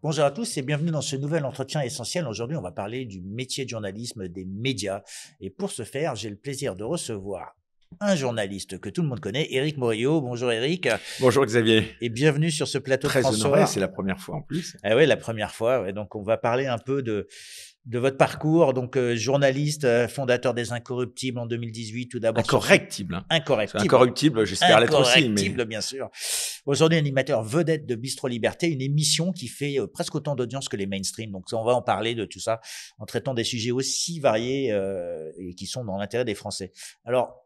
Bonjour à tous et bienvenue dans ce nouvel entretien essentiel. Aujourd'hui, on va parler du métier de journalisme, des médias. Et pour ce faire, j'ai le plaisir de recevoir un journaliste que tout le monde connaît, Éric Morillot. Bonjour Éric. Bonjour Xavier. Et bienvenue sur ce plateau Très honoré, c'est la première fois en plus. Ah oui, la première fois. Ouais. Donc on va parler un peu de, de votre parcours. Donc euh, journaliste, euh, fondateur des Incorruptibles en 2018 tout d'abord. Incorrectible. Sur... Hein. Incorruptible. j'espère l'être aussi. bien sûr aujourd'hui animateur vedette de Bistro Liberté, une émission qui fait euh, presque autant d'audience que les mainstream. Donc on va en parler de tout ça en traitant des sujets aussi variés euh, et qui sont dans l'intérêt des Français. Alors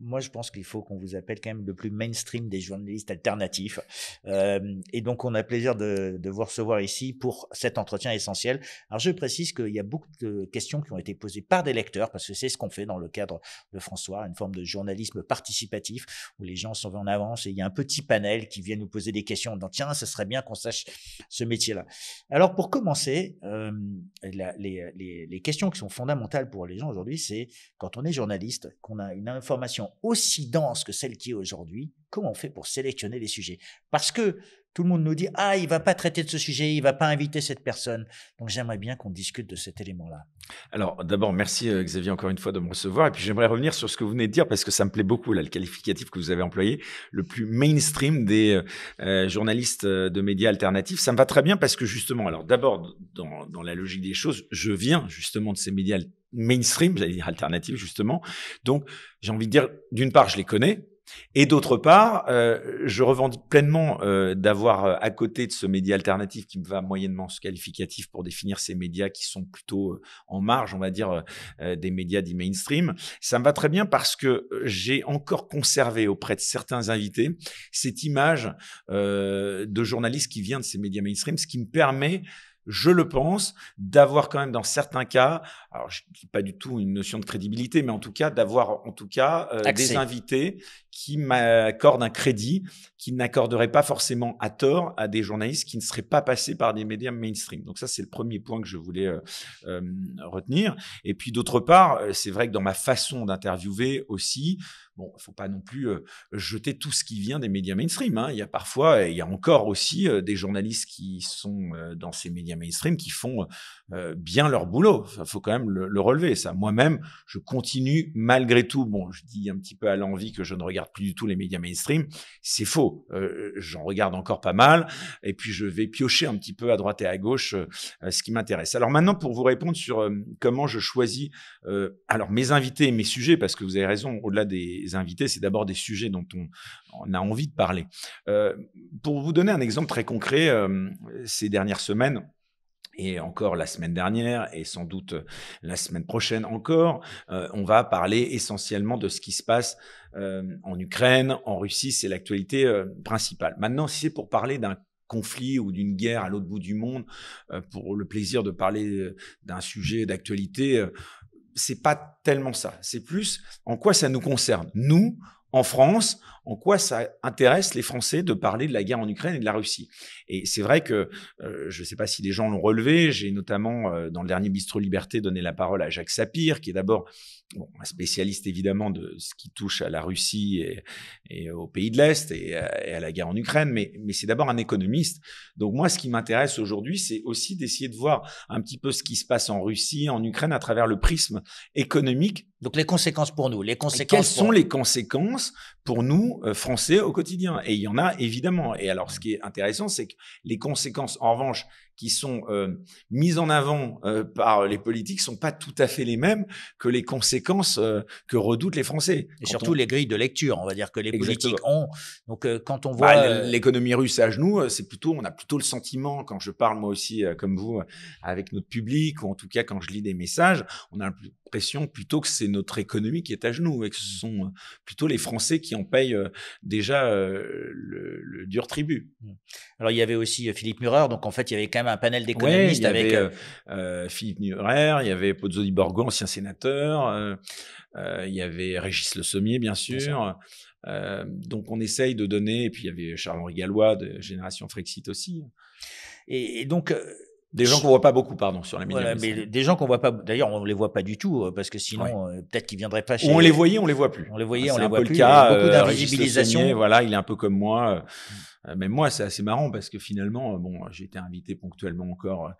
moi, je pense qu'il faut qu'on vous appelle quand même le plus mainstream des journalistes alternatifs. Euh, et donc, on a plaisir de, vous recevoir ici pour cet entretien essentiel. Alors, je précise qu'il y a beaucoup de questions qui ont été posées par des lecteurs, parce que c'est ce qu'on fait dans le cadre de François, une forme de journalisme participatif, où les gens sont en avance et il y a un petit panel qui vient nous poser des questions en tiens, ça serait bien qu'on sache ce métier-là. Alors, pour commencer, euh, les, les questions qui sont fondamentales pour les gens aujourd'hui, c'est quand on est journaliste, qu'on a une information aussi dense que celle qui est aujourd'hui, comment on fait pour sélectionner les sujets Parce que tout le monde nous dit ah il va pas traiter de ce sujet, il va pas inviter cette personne. Donc j'aimerais bien qu'on discute de cet élément-là. Alors d'abord merci euh, Xavier encore une fois de me recevoir et puis j'aimerais revenir sur ce que vous venez de dire parce que ça me plaît beaucoup là le qualificatif que vous avez employé, le plus mainstream des euh, euh, journalistes de médias alternatifs. Ça me va très bien parce que justement alors d'abord dans, dans la logique des choses, je viens justement de ces médias mainstream, j'allais dire alternative justement. Donc, j'ai envie de dire, d'une part, je les connais, et d'autre part, euh, je revendique pleinement euh, d'avoir euh, à côté de ce média alternatif qui me va moyennement ce qualificatif pour définir ces médias qui sont plutôt en marge, on va dire, des médias dits mainstream. Ça me va très bien parce que j'ai encore conservé auprès de certains invités cette image de journaliste qui vient de ces médias mainstream, ce qui me permet je le pense, d'avoir quand même dans certains cas, alors je dis pas du tout une notion de crédibilité, mais en tout cas d'avoir en tout cas euh, des invités qui m'accordent un crédit qui n'accorderaient pas forcément à tort à des journalistes qui ne seraient pas passés par des médias mainstream. Donc ça, c'est le premier point que je voulais euh, euh, retenir. Et puis d'autre part, c'est vrai que dans ma façon d'interviewer aussi, Bon, il faut pas non plus jeter tout ce qui vient des médias mainstream. Hein. Il y a parfois, il y a encore aussi des journalistes qui sont dans ces médias mainstream qui font euh, bien leur boulot. Il faut quand même le, relever, ça. Moi-même, je continue malgré tout. Bon, je dis un petit peu à l'envie que je ne regarde plus du tout les médias mainstream. C'est faux. Euh, J'en regarde encore pas mal. Et puis, je vais piocher un petit peu à droite et à gauche euh, euh, ce qui m'intéresse. Alors maintenant, pour vous répondre sur comment je choisis alors mes invités et mes sujets, parce que vous avez raison, au-delà des invités, c'est d'abord des sujets dont on, a envie de parler. pour vous donner un exemple très concret, ces dernières semaines, et encore la semaine dernière et sans doute euh, la semaine prochaine encore, euh, on va parler essentiellement de ce qui se passe euh, en Ukraine, en Russie, c'est l'actualité principale. Maintenant, si c'est pour parler d'un conflit ou d'une guerre à l'autre bout du monde, pour le plaisir de parler d'un sujet d'actualité, c'est pas tellement ça. C'est plus en quoi ça nous concerne. Nous, en France, en quoi ça intéresse les Français de parler de la guerre en Ukraine et de la Russie. Et c'est vrai que, euh, je ne sais pas si les gens l'ont relevé, j'ai notamment, euh, dans le dernier Bistrot Liberté, donné la parole à Jacques Sapir, qui est d'abord un spécialiste évidemment de ce qui touche à la Russie et, et aux pays de l'Est euh, et, à la guerre en Ukraine, mais, c'est d'abord un économiste. Donc moi, ce qui m'intéresse aujourd'hui, c'est aussi d'essayer de voir un petit peu ce qui se passe en Russie, en Ukraine, à travers le prisme économique. Donc les conséquences pour nous, les conséquences. quelles sont les conséquences pour nous euh, français, au quotidien. Et il y en a évidemment. Et alors, ce qui est intéressant, c'est que les conséquences, en revanche, qui sont euh, mises en avant euh, par les politiques sont pas tout à fait les mêmes que les conséquences euh, que redoutent les Français. Et surtout les grilles de lecture, on va dire que les politiques ont. Donc quand on bah, voit l'économie russe à genoux, c'est plutôt on a plutôt le sentiment quand je parle moi aussi comme vous avec notre public ou en tout cas quand je lis des messages, on a l'impression plutôt que c'est notre économie qui est à genoux et que ce sont plutôt les Français qui en payent déjà le, dur tribut. Hmm. Alors il y avait aussi Philippe Murer, donc en fait il y avait quand même un panel d'économistes avec Philippe Nurer, il y avait euh, euh, euh, Pozzoli Borgo, ancien sénateur, il y avait Régis Le Sommier, bien sûr. donc on essaye de donner, et puis il y avait Charles-Henri Gallois de Génération Frexit aussi. Et, donc, des gens qu'on voit pas beaucoup, pardon, sur la voilà, mais des gens qu'on voit pas. D'ailleurs, on les voit pas du tout parce que sinon, peut-être qu'ils viendraient pas. Chez... On les voyait, on les voit plus. On les voyait, ah, on les voit plus. Le cas, il y beaucoup d'invisibilisation. Voilà, il est un peu comme moi. Mm. Euh, même moi, c'est assez marrant parce que finalement, euh, bon, j'ai été invité ponctuellement encore euh,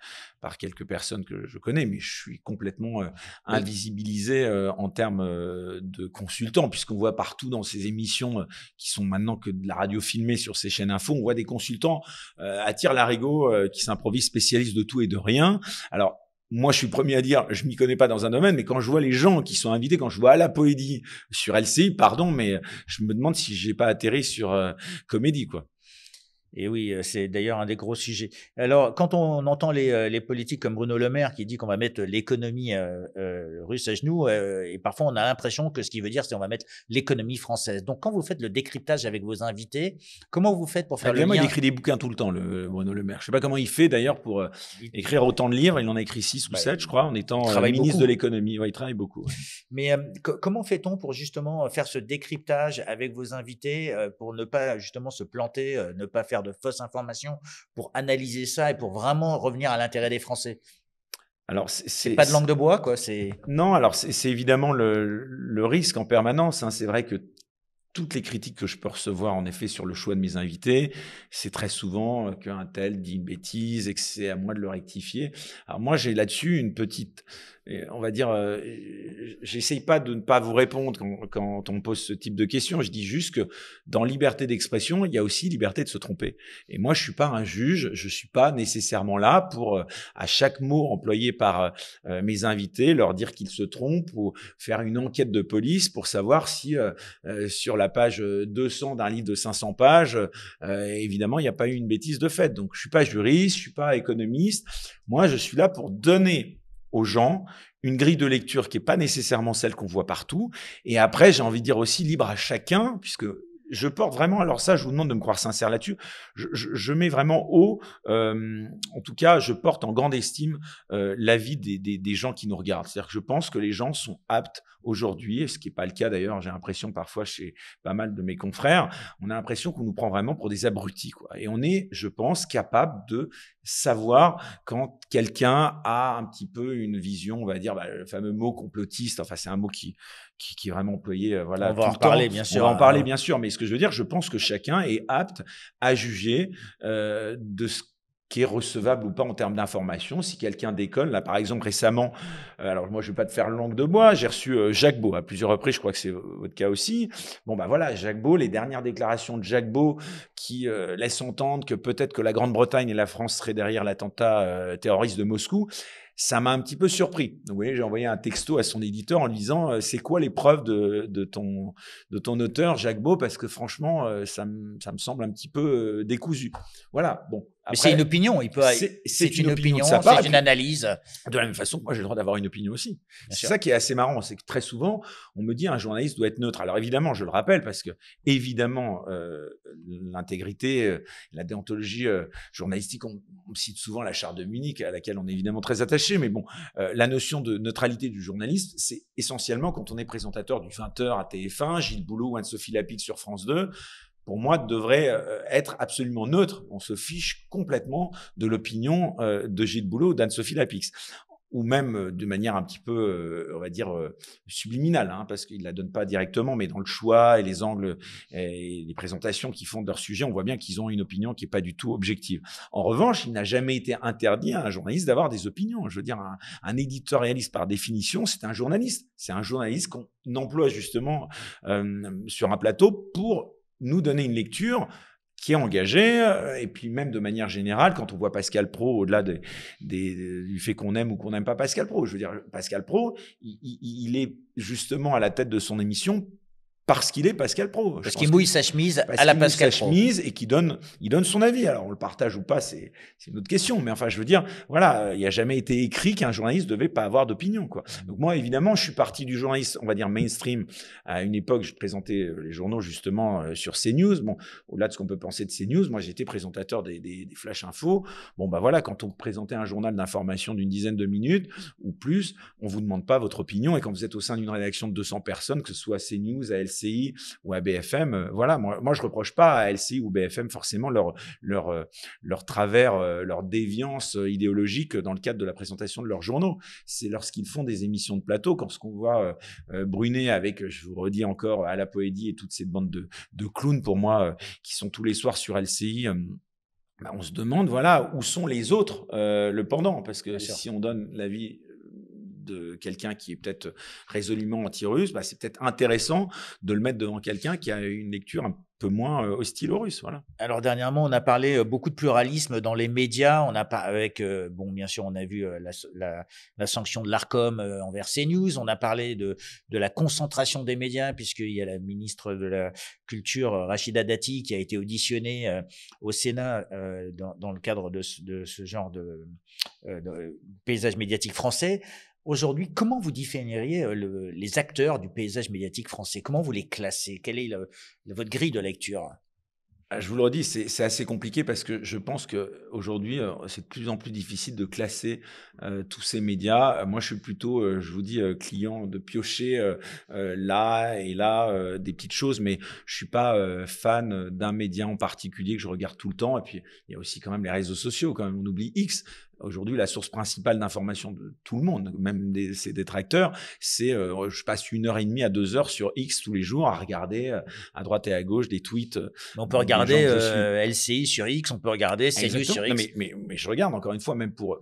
par quelques personnes que je connais, mais je suis complètement invisibilisé en termes de consultant, puisqu'on voit partout dans ces émissions qui sont maintenant que de la radio filmée sur ces chaînes info, on voit des consultants à tir larigot qui s'improvisent spécialistes de tout et de rien. Alors, moi, je suis premier à dire, je m'y connais pas dans un domaine, mais quand je vois les gens qui sont invités, quand je vois à la poédie sur LCI, pardon, mais je me demande si j'ai pas atterri sur comédie, quoi. Et oui, c'est d'ailleurs un des gros sujets. Alors, quand on entend les, politiques comme Bruno Le Maire qui dit qu'on va mettre l'économie russe à genoux, et parfois on a l'impression que ce qu'il veut dire c'est qu'on va mettre l'économie française. Donc, quand vous faites le décryptage avec vos invités, comment vous faites pour faire il écrit des bouquins tout le temps, le, Bruno Le Maire. Je ne sais pas comment il fait d'ailleurs pour écrire autant de livres. Il en a écrit 6 ou 7, bah, je crois, en étant euh, ministre de l'économie. il travaille beaucoup. Mais comment fait-on pour justement faire ce décryptage avec vos invités pour ne pas justement se planter, ne pas faire de fausses informations pour analyser ça et pour vraiment revenir à l'intérêt des Français alors, c'est pas de langue de bois, quoi. C'est non. Alors, c'est évidemment le, risque en permanence. Hein. C'est vrai que toutes les critiques que je peux recevoir, en effet, sur le choix de mes invités, c'est très souvent qu'un tel dit une bêtise et que c'est à moi de le rectifier. Alors moi, j'ai là-dessus une petite on va dire, euh, j'essaye pas de ne pas vous répondre quand, on pose ce type de questions. Je dis juste que dans liberté d'expression, il y a aussi liberté de se tromper. Et moi, je suis pas un juge, je suis pas nécessairement là pour euh, à chaque mot employé par euh, mes invités leur dire qu'ils se trompent ou faire une enquête de police pour savoir si sur la page 200 d'un livre de 500 pages, évidemment, il n'y a pas eu une bêtise de fait. Donc, je suis pas juriste, je suis pas économiste. Moi, je suis là pour donner aux gens, une grille de lecture qui n'est pas nécessairement celle qu'on voit partout. Et après, j'ai envie de dire aussi libre à chacun, puisque je porte vraiment, alors ça, je vous demande de me croire sincère là-dessus, je, mets vraiment haut, euh, en tout cas, je porte en grande estime euh, l'avis des, gens qui nous regardent. C'est-à-dire que je pense que les gens sont aptes aujourd'hui, ce qui n'est pas le cas d'ailleurs, j'ai l'impression parfois chez pas mal de mes confrères, on a l'impression qu'on nous prend vraiment pour des abrutis. Quoi. Et on est, je pense, capable de savoir quand quelqu'un a un petit peu une vision, on va dire, bah, le fameux mot complotiste. Enfin, c'est un mot qui, qui, est vraiment employé. Euh, voilà, on en parler, bien sûr. On va en hein. parler, bien sûr. Mais ce que je veux dire, je pense que chacun est apte à juger euh, de ce qui est recevable ou pas en termes d'information. Si quelqu'un déconne, là par exemple récemment, euh, alors moi je vais pas te faire langue de bois, j'ai reçu euh, Jacques Beau à plusieurs reprises, je crois que c'est votre cas aussi. Bon bah voilà, Jacques Beau, les dernières déclarations de Jacques Beau qui euh, laissent entendre que peut-être que la Grande-Bretagne et la France seraient derrière l'attentat terroriste de Moscou. Ça m'a un petit peu surpris. vous voyez, j'ai envoyé un texto à son éditeur en lui disant c'est quoi les preuves de, ton, de ton auteur Jacques Beau parce que franchement ça, ça me semble un petit peu décousu. Voilà. Bon, mais c'est une opinion. Il peut. C'est une, opinion. c'est une analyse. De la même façon, moi, j'ai le droit d'avoir une opinion aussi. C'est ça qui est assez marrant, c'est que très souvent, on me dit un journaliste doit être neutre. Alors évidemment, je le rappelle parce que évidemment, euh, l'intégrité, euh, la déontologie euh, journalistique, on, cite souvent la charte de Munich à laquelle on est évidemment très attaché. Mais bon, la notion de neutralité du journaliste, c'est essentiellement quand on est présentateur du 20h à TF1, Gilles Boulot ou Anne-Sophie Lapic sur France 2 pour moi, devrait euh, être absolument neutre. On se fiche complètement de l'opinion euh, de Gilles Boulot ou d'Anne-Sophie Lapix ou même euh, de manière un petit peu, on va dire, subliminale, hein, parce qu'ils ne la donnent pas directement, mais dans le choix et les angles et les présentations qu'ils font de leur sujet, on voit bien qu'ils ont une opinion qui n'est pas du tout objective. En revanche, il n'a jamais été interdit à un journaliste d'avoir des opinions. Je veux dire, un, éditorialiste, par définition, c'est un journaliste. C'est un journaliste qu'on emploie justement sur un plateau pour nous donner une lecture qui est engagée euh, et puis même de manière générale, quand on voit Pascal Pro, au-delà des, euh, du fait qu'on aime ou qu'on n'aime pas Pascal Pro, je veux dire, Pascal Pro, il, il, est justement à la tête de son émission parce qu'il est Pascal Pro. Parce qu'il mouille sa chemise à la Pascal Pro. sa chemise et qu'il donne, il donne son avis. Alors, on le partage ou pas, c'est une autre question. Mais enfin, je veux dire, voilà, il n'y a jamais été écrit qu'un journaliste devait pas avoir d'opinion. quoi. Donc moi, évidemment, je suis parti du journaliste, on va dire mainstream. À une époque, je présentais euh, les journaux justement euh, sur CNews. Bon, au-delà de ce qu'on peut penser de CNews, moi, j'étais présentateur des, des, Flash Info. Bon, bah voilà, quand on présentait un journal d'information d'une dizaine de minutes ou plus, on vous demande pas votre opinion. Et quand vous êtes au sein d'une rédaction de 200 personnes, que ce soit CNews, à LCI ou à BFM. Euh, voilà, moi, moi je reproche pas à LCI ou BFM forcément leur, leur, euh, leur travers, euh, leur déviance idéologique dans le cadre de la présentation de leurs journaux. C'est lorsqu'ils font des émissions de plateau, quand ce qu'on voit Brunet avec, je vous redis encore, à la Poédie et toutes ces bandes de, de clowns pour moi qui sont tous les soirs sur LCI. Bah, on se demande voilà où sont les autres le pendant parce que si on donne la l'avis de quelqu'un qui est peut-être résolument anti-russe, bah, c'est peut-être intéressant de le mettre devant quelqu'un qui a une lecture un peu moins euh, hostile aux Russes. Voilà. Alors dernièrement, on a parlé euh, beaucoup de pluralisme dans les médias. On a avec euh, bon, bien sûr, on a vu la, sanction de l'Arcom envers CNews. On a parlé de, la concentration des médias puisqu'il y a la ministre de la Culture Rachida Dati qui a été auditionnée au Sénat dans, le cadre de, ce genre de, de paysage médiatique français. Aujourd'hui, comment vous définiriez euh, les acteurs du paysage médiatique français Comment vous les classez Quelle est votre grille de lecture ah, je vous le redis, c'est assez compliqué parce que je pense que aujourd'hui, euh, c'est de plus en plus difficile de classer euh, tous ces médias. Moi, je suis plutôt, je vous dis, client de piocher là et là des petites choses, mais je suis pas fan d'un média en particulier que je regarde tout le temps. Et puis, il y a aussi quand même les réseaux sociaux. Quand même, on oublie X. Aujourd'hui, la source principale d'information de tout le monde, même des, détracteurs, c'est euh, je passe une heure et demie à deux heures sur X tous les jours à regarder euh, à droite et à gauche des tweets. Euh, on peut regarder LCI sur X, on peut regarder CNews sur X. mais, je regarde encore une fois, même pour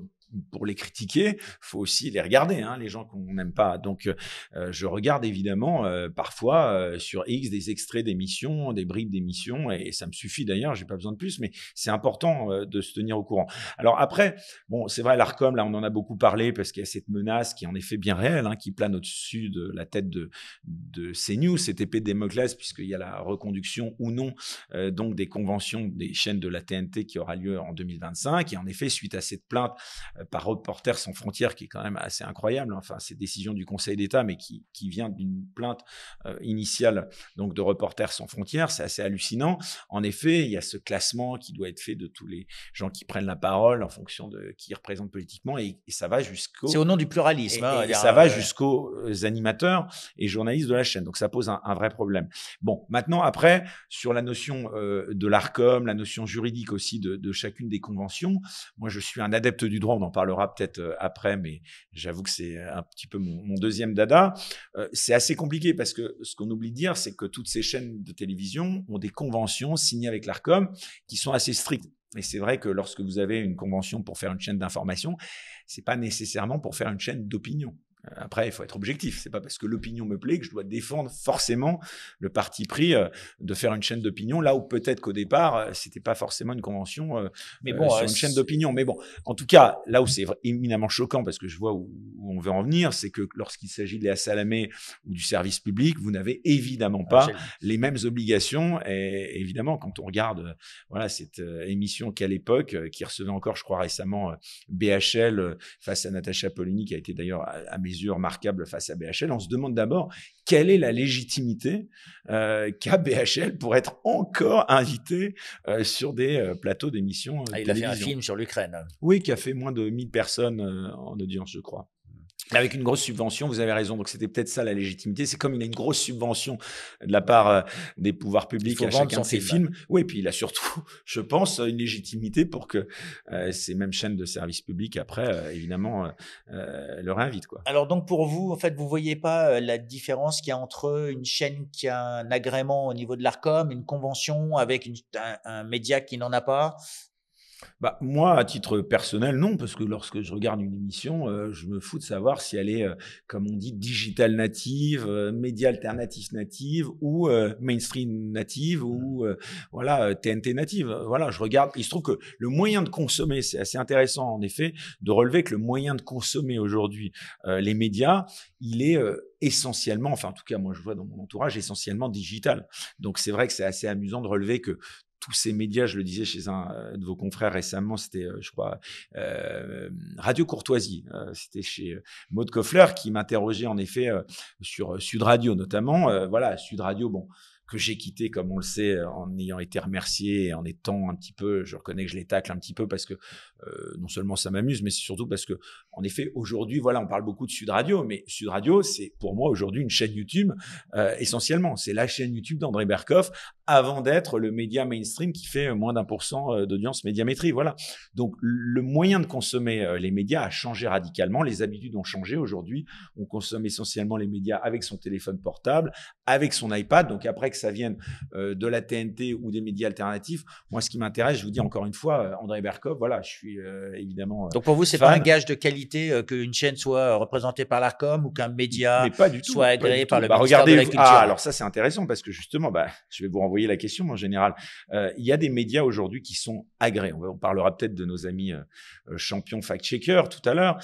pour les critiquer, faut aussi les regarder, hein, les gens qu'on n'aime pas. Donc, euh, euh, je regarde évidemment euh, parfois sur X des extraits d'émissions, des briques d'émissions, et, ça me suffit d'ailleurs, j'ai pas besoin de plus, mais c'est important de se tenir au courant. Alors après, bon, c'est vrai, l'ARCOM, là, on en a beaucoup parlé parce qu'il y a cette menace qui est en effet bien réelle, hein, qui plane au-dessus de la tête de, de CNews, cette épée de Démoclès, puisqu'il y a la reconduction ou non donc des conventions des chaînes de la TNT qui aura lieu en 2025. Et en effet, suite à cette plainte par Reporters sans frontières, qui est quand même assez incroyable. Hein. Enfin, c'est décision du Conseil d'État, mais qui, qui vient d'une plainte euh, initiale donc de Reporters sans frontières. C'est assez hallucinant. En effet, il y a ce classement qui doit être fait de tous les gens qui prennent la parole en fonction de qui ils représentent politiquement, et, ça va jusqu'au. C'est au nom du pluralisme. Et, hein, ça va euh, jusqu'aux animateurs et journalistes de la chaîne. Donc ça pose un, vrai problème. Bon, maintenant après sur la notion euh, de l'Arcom, la notion juridique aussi de, de, chacune des conventions. Moi, je suis un adepte du droit en parlera peut-être euh, après, mais j'avoue que c'est un petit peu mon, deuxième dada. Euh, c'est assez compliqué parce que ce qu'on oublie de dire, c'est que toutes ces chaînes de télévision ont des conventions signées avec l'ARCOM qui sont assez strictes. Et c'est vrai que lorsque vous avez une convention pour faire une chaîne d'information, c'est pas nécessairement pour faire une chaîne d'opinion. Après, il faut être objectif. C'est pas parce que l'opinion me plaît que je dois défendre forcément le parti pris euh, de faire une chaîne d'opinion là où peut-être qu'au départ euh, c'était pas forcément une convention euh, mais bon, sur une chaîne d'opinion. Mais bon, en tout cas, là où c'est éminemment choquant parce que je vois où, on veut en venir, c'est que lorsqu'il s'agit de la Salamé ou du service public, vous n'avez évidemment ah, pas les mêmes obligations. Et évidemment, quand on regarde voilà cette émission qu'à l'époque, qui recevait encore, je crois récemment BHL face à Natacha Polony, qui a été d'ailleurs à mes yeux face à BHL, on se demande d'abord quelle est la légitimité euh, qu'a BHL pour être encore invité euh, sur des euh, plateaux d'émissions. Euh, ah, il a fait un film sur l'Ukraine. Oui, qui a fait moins de 1000 personnes en audience, je crois. Avec une grosse subvention, vous avez raison. Donc c'était peut-être ça la légitimité. C'est comme il a une grosse subvention de la part euh, des pouvoirs publics à chacun de ses films. Oui, et puis il a surtout, je pense, une légitimité pour que euh, ces mêmes chaînes de services publics, après, euh, évidemment, le réinvitent. Quoi. Alors donc pour vous, en fait, vous voyez pas la différence qu'il y a entre une chaîne qui a un agrément au niveau de l'ARCOM, une convention avec un média qui n'en a pas bah, moi, à titre personnel, non, parce que lorsque je regarde une émission, euh, je me fous de savoir si elle est, euh, comme on dit, digital native, euh, média alternatif native ou mainstream native ou mmh. voilà TNT native. Voilà, je regarde. Il se trouve que le moyen de consommer, c'est assez intéressant en effet de relever que le moyen de consommer aujourd'hui les médias, il est essentiellement, enfin en tout cas moi je vois dans mon entourage, essentiellement digital. Donc c'est vrai que c'est assez amusant de relever que tous ces médias, je le disais chez un euh, de vos confrères récemment, c'était, euh, je crois, euh, Radio Courtoisie, c'était chez Maud Koffler qui m'interrogeait en effet sur Sud Radio notamment. voilà, Sud Radio, bon que j'ai quitté, comme on le sait, en ayant été remercié, en étant un petit peu, je reconnais que je les tacle un petit peu parce que non seulement ça m'amuse, mais c'est surtout parce que, en effet, aujourd'hui, voilà, on parle beaucoup de Sud Radio, mais Sud Radio, c'est pour moi aujourd'hui une chaîne YouTube essentiellement. C'est la chaîne YouTube d'André Berkoff avant d'être le média mainstream qui fait euh, moins d'un pour cent euh, d'audience médiamétrie. Voilà. Donc, le moyen de consommer euh, les médias a changé radicalement. Les habitudes ont changé. Aujourd'hui, on consomme essentiellement les médias avec son téléphone portable, avec son iPad. Donc, après que ça vienne de la TNT ou des médias alternatifs, moi, ce qui m'intéresse, je vous dis encore une fois, André Berkov, voilà, je suis évidemment. Donc, pour vous, c'est pas un gage de qualité qu'une chaîne soit représentée par l'ARCOM ou qu'un média soit agréé par le bah, ministère regardez, de la ah, Culture. alors ça, c'est intéressant parce que justement, bah, je vais vous renvoyer voyez la question, mais en général, euh, il y a des médias aujourd'hui qui sont agréés. On, parlera peut-être de nos amis euh, euh, champions fact-checkers tout à l'heure.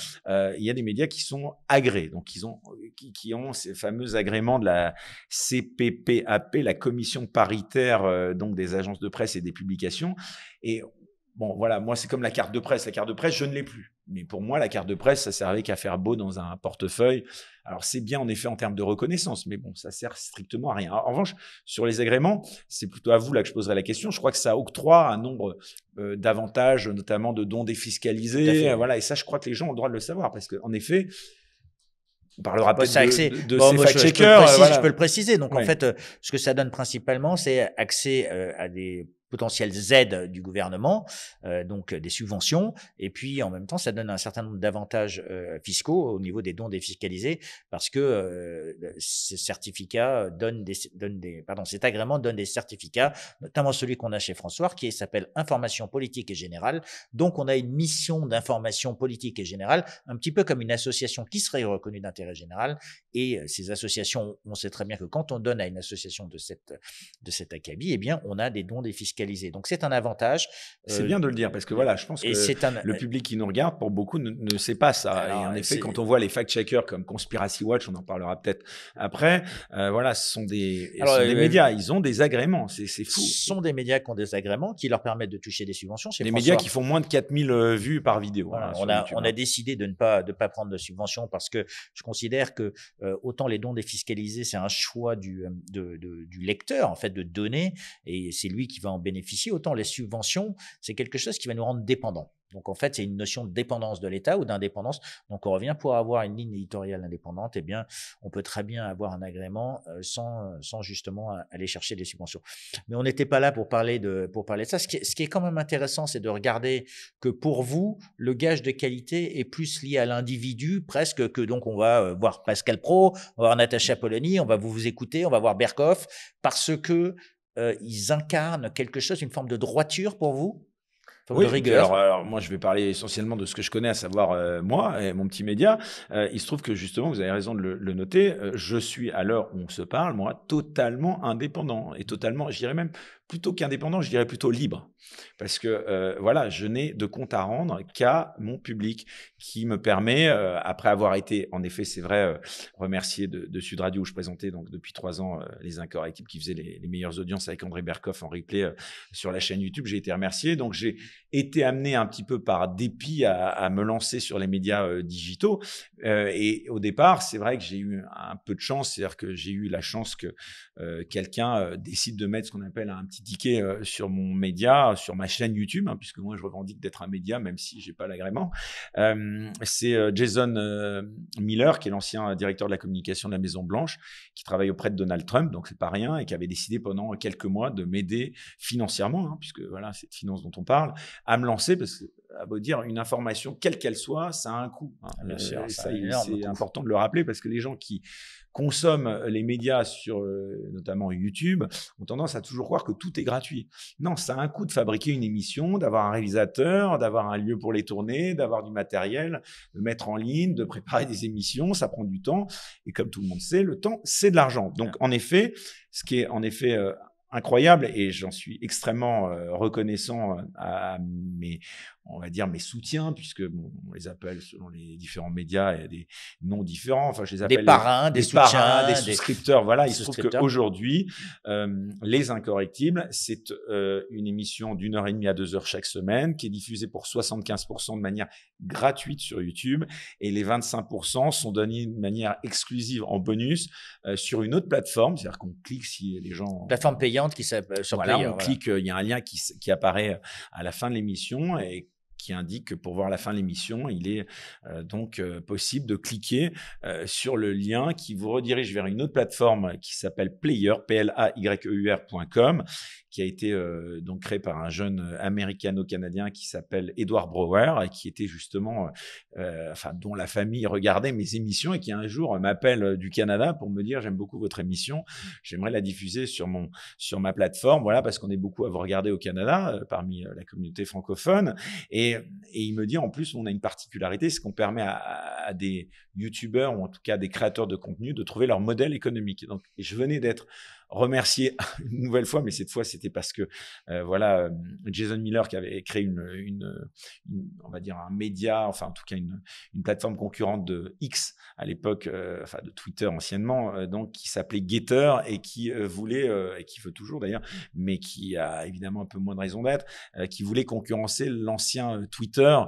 il y a des médias qui sont agréés, donc ils ont, qui, ont ces fameux agréments de la CPPAP, la Commission paritaire donc des agences de presse et des publications. Et bon, voilà, moi, c'est comme la carte de presse. La carte de presse, je ne l'ai plus. Mais pour moi, la carte de presse, ça servait qu'à faire beau dans un portefeuille. Alors c'est bien en effet en termes de reconnaissance, mais bon, ça sert strictement à rien. En revanche, sur les agréments, c'est plutôt à vous là que je poserai la question. Je crois que ça octroie un nombre euh, d'avantages, notamment de dons défiscalisés. voilà, et ça, je crois que les gens ont le droit de le savoir, parce qu'en effet, on parlera pas accès. de, ces fact-checkers. Euh, je, peux le préciser. Donc, en fait, euh, ce que ça donne principalement, c'est accès à des potentielles aides du gouvernement, euh, donc euh, des subventions, et puis en même temps, ça donne un certain nombre d'avantages euh, fiscaux au niveau des dons défiscalisés, parce que ces certificats donnent des, des, pardon, cet agrément donne des certificats, notamment celui qu'on a chez François, qui s'appelle Information politique et générale. Donc, on a une mission d'information politique et générale, un petit peu comme une association qui serait reconnue d'intérêt général. Et ces associations, on sait très bien que quand on donne à une association de cette de cet acabit, et eh bien, on a des dons défiscalisés donc c'est un avantage. C'est euh, bien de le dire parce que voilà, je pense que le public qui nous regarde, pour beaucoup, ne, sait pas ça. en effet, quand on voit les fact-checkers comme Conspiracy Watch, on en parlera peut-être après, euh, voilà, ce sont des, euh, médias, ils ont des agréments, c'est fou. Ce sont des médias qui ont des agréments qui leur permettent de toucher des subventions. Des médias qui font moins de 4000 vues par vidéo. Hein, on, a, hein. décidé de ne pas, de pas prendre de subventions parce que je considère que autant les dons défiscalisés, c'est un choix du, du lecteur, en fait, de donner, et c'est lui qui va en bénéficier bénéficier, autant les subventions, c'est quelque chose qui va nous rendre dépendants. Donc en fait, c'est une notion de dépendance de l'État ou d'indépendance. Donc on revient pour avoir une ligne éditoriale indépendante, eh bien, on peut très bien avoir un agrément euh, sans, euh, sans justement aller chercher des subventions. Mais on n'était pas là pour parler de, pour parler de ça. Ce qui, est quand même intéressant, c'est de regarder que pour vous, le gage de qualité est plus lié à l'individu presque que donc on va euh, voir Pascal Pro, on va voir Natacha Polony, on va vous, vous écouter, on va voir Berkoff, parce que euh, ils incarnent quelque chose, une forme de droiture pour vous oui, de rigueur. Alors, moi, je vais parler essentiellement de ce que je connais, à savoir euh, moi et mon petit média. Euh, il se trouve que justement, vous avez raison de le, noter, euh, je suis à l'heure où on se parle, moi, totalement indépendant et totalement, je dirais même plutôt qu'indépendant, je dirais plutôt libre, parce que voilà, je n'ai de compte à rendre qu'à mon public, qui me permet, après avoir été, en effet, c'est vrai, remercié de, Sud Radio où je présentais donc depuis trois ans les Incorrectibles qui faisaient les, meilleures audiences avec André Berkoff en replay sur la chaîne YouTube, j'ai été remercié, donc j'ai été amené un petit peu par dépit à, me lancer sur les médias euh, digitaux. Euh, et au départ, c'est vrai que j'ai eu un peu de chance, c'est-à-dire que j'ai eu la chance que euh, quelqu'un décide de mettre ce qu'on appelle un petit ticket sur mon média, sur ma chaîne YouTube, hein, puisque moi je revendique d'être un média, même si j'ai pas l'agrément. c'est Jason Miller, qui est l'ancien directeur de la communication de la Maison Blanche, qui travaille auprès de Donald Trump, donc c'est pas rien, et qui avait décidé pendant quelques mois de m'aider financièrement, hein, puisque voilà, c'est de finance dont on parle, à me lancer parce que à beau dire, une information, quelle qu'elle soit, ça a un coût. Hein. Ah, bien euh, sûr, c'est hein. important de le rappeler parce que les gens qui consomment euh, les médias sur euh, notamment YouTube ont tendance à toujours croire que tout est gratuit. Non, ça a un coût de fabriquer une émission, d'avoir un réalisateur, d'avoir un lieu pour les tourner, d'avoir du matériel, de mettre en ligne, de préparer des émissions, ça prend du temps. Et comme tout le monde sait, le temps, c'est de l'argent. Donc, en effet, ce qui est en effet incroyable et j'en suis extrêmement euh, reconnaissant euh, à, mes on va dire mes soutiens puisque on les appelle selon les différents médias il y a des noms différents enfin je les appelle des parrains des, soutiens des souscripteurs voilà il se trouve qu'aujourd'hui euh, les incorrectibles c'est une émission d'une heure et demie à deux heures chaque semaine qui est diffusée pour 75% de manière gratuite sur YouTube et les 25% sont donnés de manière exclusive en bonus sur une autre plateforme c'est-à-dire qu'on clique si les gens plateforme payante euh, on clique, euh, il y a un lien qui, apparaît euh, à la fin de l'émission et qui indique que pour voir la fin de l'émission, il est donc possible de cliquer sur le lien qui vous redirige vers une autre plateforme qui s'appelle player, p l a qui a été euh, donc créé par un jeune euh, américano-canadien qui s'appelle Edward Brower et qui était justement, euh, enfin, dont la famille regardait mes émissions et qui un jour m'appelle du Canada pour me dire j'aime beaucoup votre émission, j'aimerais la diffuser sur mon sur ma plateforme, voilà parce qu'on est beaucoup à vous regarder au Canada parmi la communauté francophone et, et il me dit en plus on a une particularité, c'est qu'on permet à, des youtubeurs ou en tout cas des créateurs de contenu de trouver leur modèle économique. Donc je venais d'être remercier une nouvelle fois, mais cette fois c'était parce que euh, voilà euh, Jason Miller qui avait créé une, on va dire un média, enfin en tout cas une, plateforme concurrente de X à l'époque, euh, enfin de Twitter anciennement, donc qui s'appelait Getter et qui voulait et qui veut toujours d'ailleurs, mais qui a évidemment un peu moins de raison d'être, qui voulait concurrencer l'ancien Twitter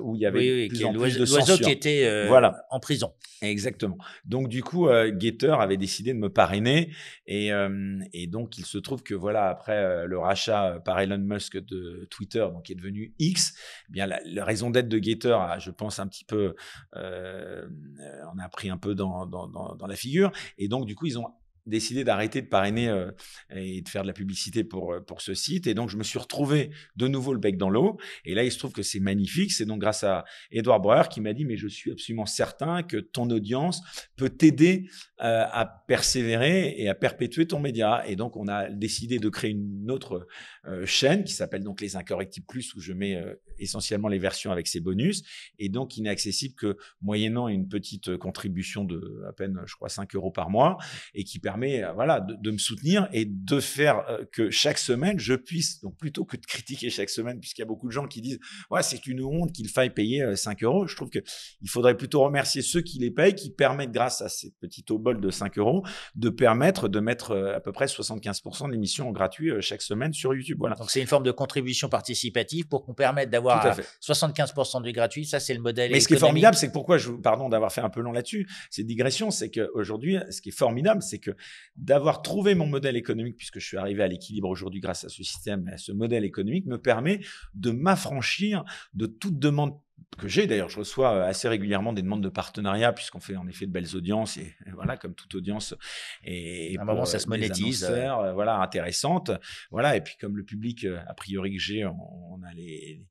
où il y avait oiseaux plus qui en plus de qui était voilà en prison. Exactement. Donc du coup, Getter avait décidé de me parrainer et euh, et donc, il se trouve que voilà, après euh, le rachat euh, par Elon Musk de Twitter, donc qui est devenu X, eh bien la, raison d'être de Gator, a, je pense un petit peu, on a pris un peu dans, dans la figure. Et donc, du coup, ils ont décidé d'arrêter de parrainer euh, et de faire de la publicité pour, euh, pour ce site. Et donc, je me suis retrouvé de nouveau le bec dans l'eau. Et là, il se trouve que c'est magnifique. C'est donc grâce à Edouard Breuer qui m'a dit, mais je suis absolument certain que ton audience peut t'aider euh, à persévérer et à perpétuer ton média. Et donc, on a décidé de créer une autre chaîne qui s'appelle donc Les Incorrectibles Plus, où je mets essentiellement les versions avec ses bonus. Et donc, il n'est accessible que moyennant une petite contribution de à peine, je crois, 5 euros par mois et qui permet euh, voilà, de, me soutenir et de faire euh, que chaque semaine, je puisse, donc plutôt que de critiquer chaque semaine, puisqu'il y a beaucoup de gens qui disent ouais, c'est une honte qu'il faille payer 5 euh, euros, je trouve qu'il faudrait plutôt remercier ceux qui les payent, qui permettent, grâce à cette petite bols de 5 euros, de permettre de mettre à peu près 75% d'émissions l'émission en chaque semaine sur YouTube. Voilà. Donc c'est une forme de contribution participative pour qu'on permette d'avoir 75% de gratuit. Ça, c'est le modèle. Mais ce qui est formidable, c'est pourquoi je pardon d'avoir fait un peu long là-dessus, c'est digression, c'est qu'aujourd'hui, ce qui est formidable, c'est que d'avoir trouvé mon modèle économique, puisque je suis arrivé à l'équilibre aujourd'hui grâce à ce système, ce modèle économique, me permet de m'affranchir de toute demande que j'ai d'ailleurs, je reçois euh, assez régulièrement des demandes de partenariat puisqu'on fait en effet de belles audiences et euh, voilà comme toute audience et, à un moment ça se monétise euh, voilà intéressante voilà et puis comme le public a priori que j'ai on, a les,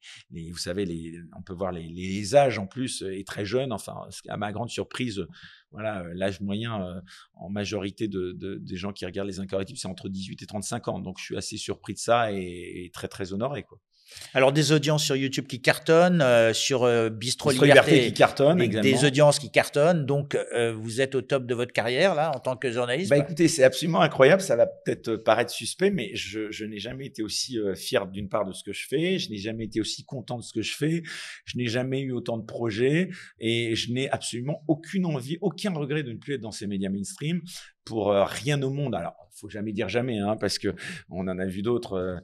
vous savez les on peut voir les, les âges en plus et très jeune enfin à ma grande surprise voilà, l'âge moyen en majorité de, des gens qui regardent les incorrectibles, c'est entre 18 et 35 ans. Donc, je suis assez surpris de ça et très, très honoré. Quoi. Alors des audiences sur YouTube qui cartonnent, euh, sur euh, Bistro, Liberté, qui cartonne, des audiences qui cartonnent. Donc euh, vous êtes au top de votre carrière là en tant que journaliste. Bah, écoutez, c'est absolument incroyable. Ça va peut-être paraître suspect, mais je, je n'ai jamais été aussi fier d'une part de ce que je fais. Je n'ai jamais été aussi content de ce que je fais. Je n'ai jamais eu autant de projets et je n'ai absolument aucune envie, aucun regret de ne plus être dans ces médias mainstream pour euh, rien au monde. Alors, faut jamais dire jamais, hein, parce que on en a vu d'autres. Euh,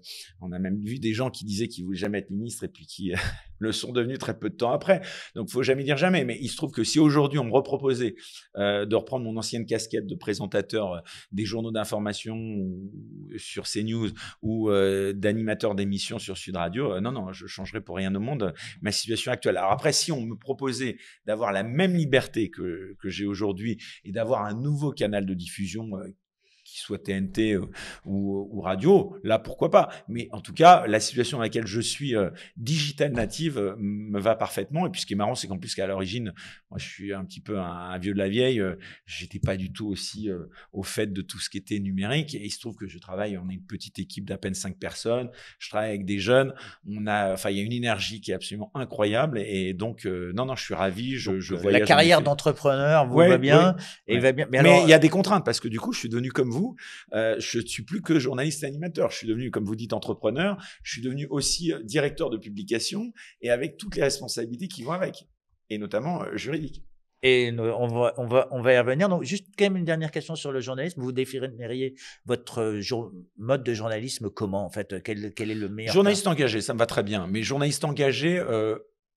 on a même vu des gens qui disaient qu'ils voulaient jamais être ministre et puis qui euh, le sont devenus très peu de temps après. Donc, faut jamais dire jamais. Mais il se trouve que si aujourd'hui on me reproposait de reprendre mon ancienne casquette de présentateur des journaux d'information sur CNews ou d'animateur d'émissions sur Sud Radio, non, non, je changerais pour rien au monde ma situation actuelle. Alors après, si on me proposait d'avoir la même liberté que, que j'ai aujourd'hui et d'avoir un nouveau canal de diffusion euh, soit TNT euh, ou, radio, là pourquoi pas. Mais en tout cas, la situation dans laquelle je suis euh, digital native euh, me va parfaitement. Et puis ce qui est marrant, c'est qu'en plus qu'à l'origine, moi je suis un petit peu un, vieux de la vieille, j'étais pas du tout aussi au fait de tout ce qui était numérique. Et il se trouve que je travaille, on est une petite équipe d'à peine cinq personnes, je travaille avec des jeunes, on a, enfin il y a une énergie qui est absolument incroyable. Et donc non non, je suis ravi, je, La carrière d'entrepreneur vous va bien, et bien. Mais il y a des contraintes parce que du coup, je suis devenu comme vous je euh, ne je suis plus que journaliste animateur. Je suis devenu, comme vous dites, entrepreneur. Je suis devenu aussi euh, directeur de publication et avec toutes les responsabilités qui vont avec, et notamment juridique euh, juridiques. Et on va, on, y revenir. Donc, juste quand même une dernière question sur le journalisme. Vous définiriez votre mode de journalisme comment, en fait quel, est le meilleur Journaliste engagé, ça me va très bien. Mais journaliste engagé,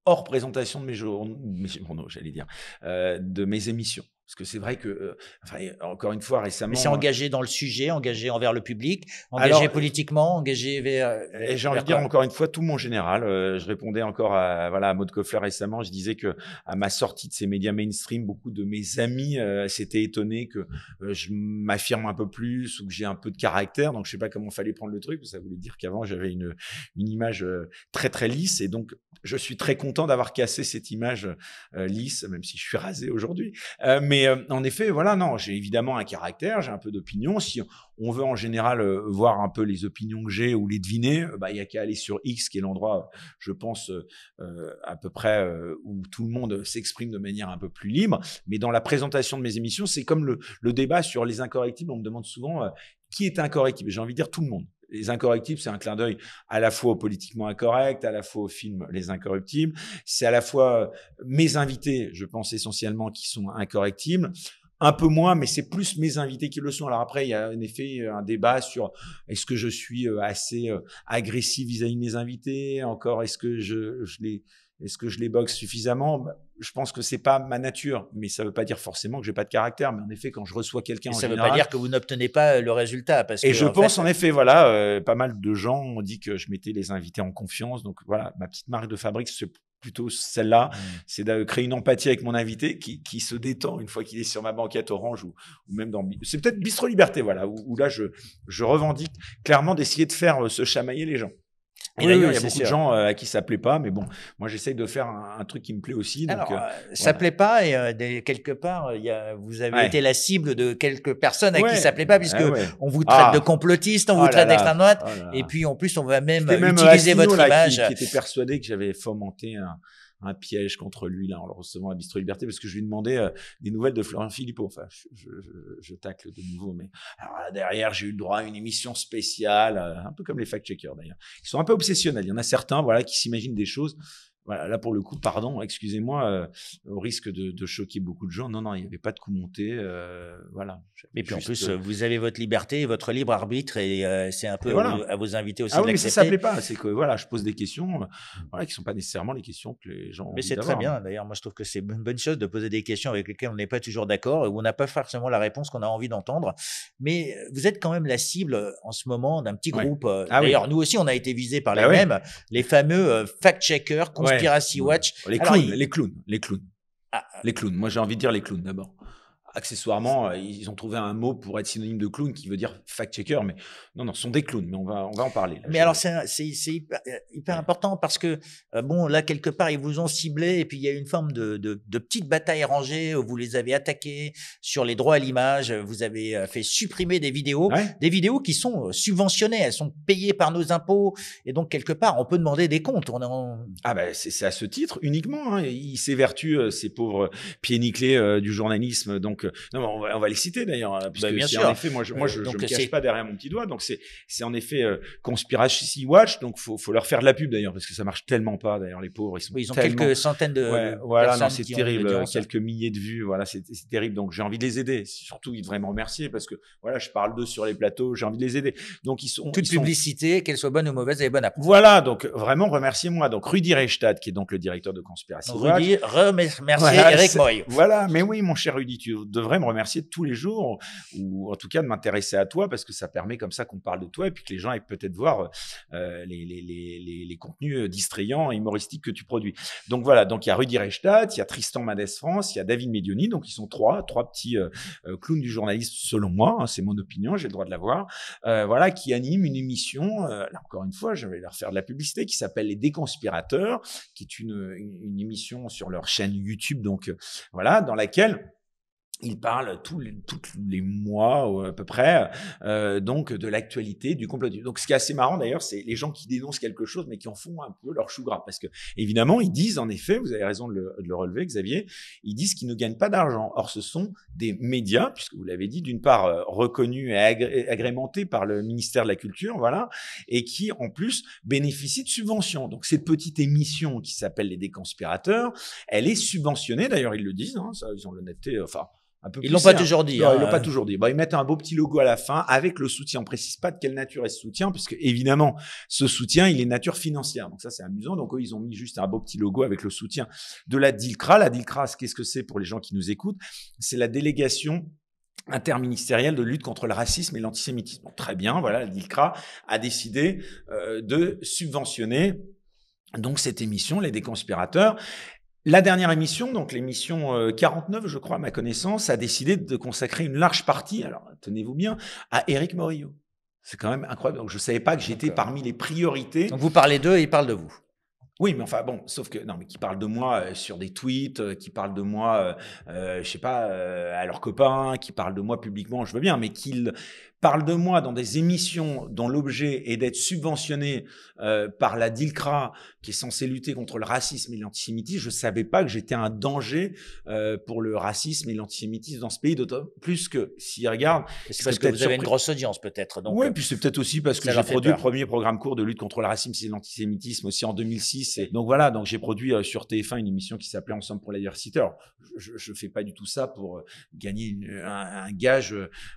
hors présentation de mes journaux j'allais dire, de mes émissions. Parce que c'est vrai que, euh, enfin, encore une fois, récemment. Mais c'est euh, engagé dans le sujet, engagé envers le public, engagé euh, politiquement, engagé vers. J'ai envie de dire encore une fois tout mon général. je répondais encore à voilà à Maud Koffler récemment. Je disais que à ma sortie de ces médias mainstream, beaucoup de mes amis s'étaient étonnés que je m'affirme un peu plus ou que j'ai un peu de caractère. Donc je sais pas comment fallait prendre le truc. Ça voulait dire qu'avant j'avais une une image très très lisse et donc je suis très content d'avoir cassé cette image lisse, même si je suis rasé aujourd'hui. mais euh, en effet, voilà, non, j'ai évidemment un caractère, j'ai un peu d'opinion. Si on veut en général euh, voir un peu les opinions que j'ai ou les deviner, euh, bah, il y n'y a qu'à aller sur X, qui est l'endroit, je pense, à peu près où tout le monde s'exprime de manière un peu plus libre. Mais dans la présentation de mes émissions, c'est comme le, le, débat sur les incorrectibles. On me demande souvent qui est incorrectible. J'ai envie de dire tout le monde. Les Incorrectibles, c'est un clin d'œil à la fois politiquement incorrect, à la fois au film Les Incorruptibles. C'est à la fois euh, mes invités, je pense essentiellement, qui sont incorrectibles un peu moins, mais c'est plus mes invités qui le sont. Alors après, il y a en effet euh, un débat sur euh, est-ce que je suis assez agressif vis-à-vis de mes invités, encore est-ce que je les est-ce que je les boxe suffisamment bah, Je pense que c'est pas ma nature, mais ça ne veut pas dire forcément que j'ai pas de caractère. Mais en effet, quand je reçois quelqu'un, ça ne veut pas dire que vous n'obtenez pas euh, le résultat. et je pense en effet, voilà, euh, pas mal de gens ont dit que je mettais les invités en confiance. Donc voilà, ma petite marque de fabrique, c'est plutôt celle-là, mmh. c'est de créer une empathie avec mon invité qui, se détend une fois qu'il est sur ma banquette orange ou, même dans... C'est peut-être Bistro Liberté, voilà, où, là, je, je revendique clairement d'essayer de faire euh, se chamailler les gens. Ah et oui, il y a beaucoup de gens euh, à qui ça plaît pas, mais bon, moi j'essaye de faire un, truc qui me plaît aussi. Donc, euh, euh, ça ne plaît pas et quelque part, vous avez été la cible de quelques personnes à qui ça plaît pas, puisque ah on vous traite ah. de complotiste, on vous oh traite d'extrême droite, oh et puis en plus on va même, utiliser votre image. Qui, qui était persuadé que j'avais fomenté un, un piège contre lui là en le recevant à Bistro Liberté parce que je lui demandais euh, des nouvelles de Florent Philippot. Enfin, je, je, je, tacle de nouveau, mais alors derrière j'ai eu le droit à une émission spéciale, euh, un peu comme les fact-checkers d'ailleurs. Ils sont un peu obsessionnels. Il y en a certains, voilà, qui s'imaginent des choses là, pour le coup, pardon, excusez-moi, euh, au risque de, choquer beaucoup de gens, non, non, il n'y avait pas de coup monté. Euh, voilà. Mais puis en plus, euh, vous avez votre liberté, votre libre arbitre, et c'est un peu à vous inviter aussi. Ah oui, mais ça ne plaît pas, c'est que voilà, je pose des questions qui ne sont pas nécessairement les questions que les gens. Mais c'est très bien. D'ailleurs, moi, je trouve que c'est une bonne chose de poser des questions avec lesquelles on n'est pas toujours d'accord, où on n'a pas forcément la réponse qu'on a envie d'entendre. Mais vous êtes quand même la cible en ce moment d'un petit groupe. Ah d'ailleurs, nous aussi, on a été visés par bah les mêmes, les fameux fact-checkers, les clowns, les clowns, les ah, clowns. les clowns. Moi, j'ai envie de dire les clowns d'abord accessoirement, euh, ils ont trouvé un mot pour être synonyme de clown qui veut dire fact-checker, mais non, non, ce sont des clowns, mais on va, on va en parler. mais alors, c'est hyper, euh, important parce que, euh, bon, là, quelque part, ils vous ont ciblé et puis il y a une forme de, petite bataille rangée où vous les avez attaqués sur les droits à l'image, vous avez fait supprimer des vidéos, des vidéos qui sont subventionnées, elles sont payées par nos impôts et donc, quelque part, on peut demander des comptes. On Ah, ben, c'est à ce titre uniquement, hein. ils s'évertuent, ces pauvres pieds nickelés du journalisme, donc euh, non, on va, les citer d'ailleurs. Hein, ben, bien sûr. En effet, moi, je, ne euh, je, me cache pas derrière mon petit doigt. Donc, c'est, c'est en effet euh, Conspiracy Watch. Donc, faut, faut leur faire de la pub d'ailleurs parce que ça marche tellement pas. D'ailleurs, les pauvres, ils ont quelques centaines de. voilà, c'est terrible. quelques milliers de vues. Voilà, c'est, terrible. Donc, j'ai envie de les aider. Surtout, ils devraient me remercier parce que voilà, je parle d'eux sur les plateaux. J'ai envie de les aider. Donc, ils sont. Toute publicité, qu'elle soit bonne ou mauvaise, elle est bonne à. Voilà, donc vraiment, remerciez-moi. Donc, Rudy Reichstadt, qui est donc le directeur de Conspiracy Rudy, remerciez voilà, Eric Moy. Voilà, mais oui, mon cher Rudy, tu devrais me remercier tous les jours, ou en tout cas de m'intéresser à toi, parce que ça permet comme ça qu'on parle de toi et puis que les gens aient peut-être voir euh, les, les, les, les, contenus euh, distrayants et humoristiques que tu produis. Donc voilà, donc il y a Rudy Reichstadt, il y a Tristan Madès France, il y a David Medioni, donc ils sont trois, trois petits euh, clowns du journaliste selon moi, hein, c'est mon opinion, j'ai le droit de l'avoir, voilà, qui anime une émission, là encore une fois, je vais leur faire de la publicité, qui s'appelle Les Déconspirateurs, qui est une, une émission sur leur chaîne YouTube, donc voilà, dans laquelle il parle tous les, tous les mois à peu près euh, donc de l'actualité du complot. Donc ce qui est assez marrant d'ailleurs, c'est les gens qui dénoncent quelque chose mais qui en font un peu leur chou gras parce que évidemment ils disent en effet, vous avez raison de le, de le relever Xavier, ils disent qu'ils ne gagnent pas d'argent. Or ce sont des médias puisque vous l'avez dit d'une part euh, reconnus et agrémentés par le ministère de la culture, voilà, et qui en plus bénéficient de subventions. Donc cette petite émission qui s'appelle les déconspirateurs, elle est subventionnée d'ailleurs ils le disent, hein, ça, ils ont l'honnêteté, enfin Hein, ils l'ont pas toujours dit. Ils l'ont pas toujours dit. Bon, ils mettent un beau petit logo à la fin avec le soutien. On précise pas de quelle nature est ce soutien, puisque évidemment, ce soutien, il est nature financière. Donc ça, c'est amusant. Donc eux, ils ont mis juste un beau petit logo avec le soutien de la DILCRA. La DILCRA, qu'est-ce que c'est pour les gens qui nous écoutent C'est la délégation interministérielle de lutte contre le racisme et l'antisémitisme. très bien, voilà, la DILCRA a décidé euh, de subventionner donc cette émission, les déconspirateurs, la dernière émission, donc l'émission 49, euh, je crois, à ma connaissance, a décidé de consacrer une large partie, alors tenez-vous bien, à eric Morillo. C'est quand même incroyable. Donc je ne savais pas que j'étais parmi les priorités. Donc vous parlez d'eux et ils parlent de vous. Oui, mais enfin bon, sauf que non, mais qui parlent de moi euh, sur des tweets, euh, qui parlent de moi, euh, je sais pas, à leurs copains, qui parlent de moi publiquement, je veux bien, mais qu'ils parlent de moi dans des émissions dont l'objet est d'être subventionné par la DILCRA, qui est censé lutter contre le racisme et l'antisémitisme, je savais pas que j'étais un danger euh, pour le racisme et l'antisémitisme dans ce pays, d'autant plus que s'ils regardent. C'est parce que vous avez une grosse audience peut-être. Oui, euh, puis c'est peut-être aussi parce que j'ai produit le premier programme court de lutte contre le racisme et l'antisémitisme aussi en 2006. Et donc voilà, donc j'ai produit euh, sur TF1 une émission qui s'appelait Ensemble pour la diversité. Alors, je, je fais pas du tout ça pour euh, gagner un, gage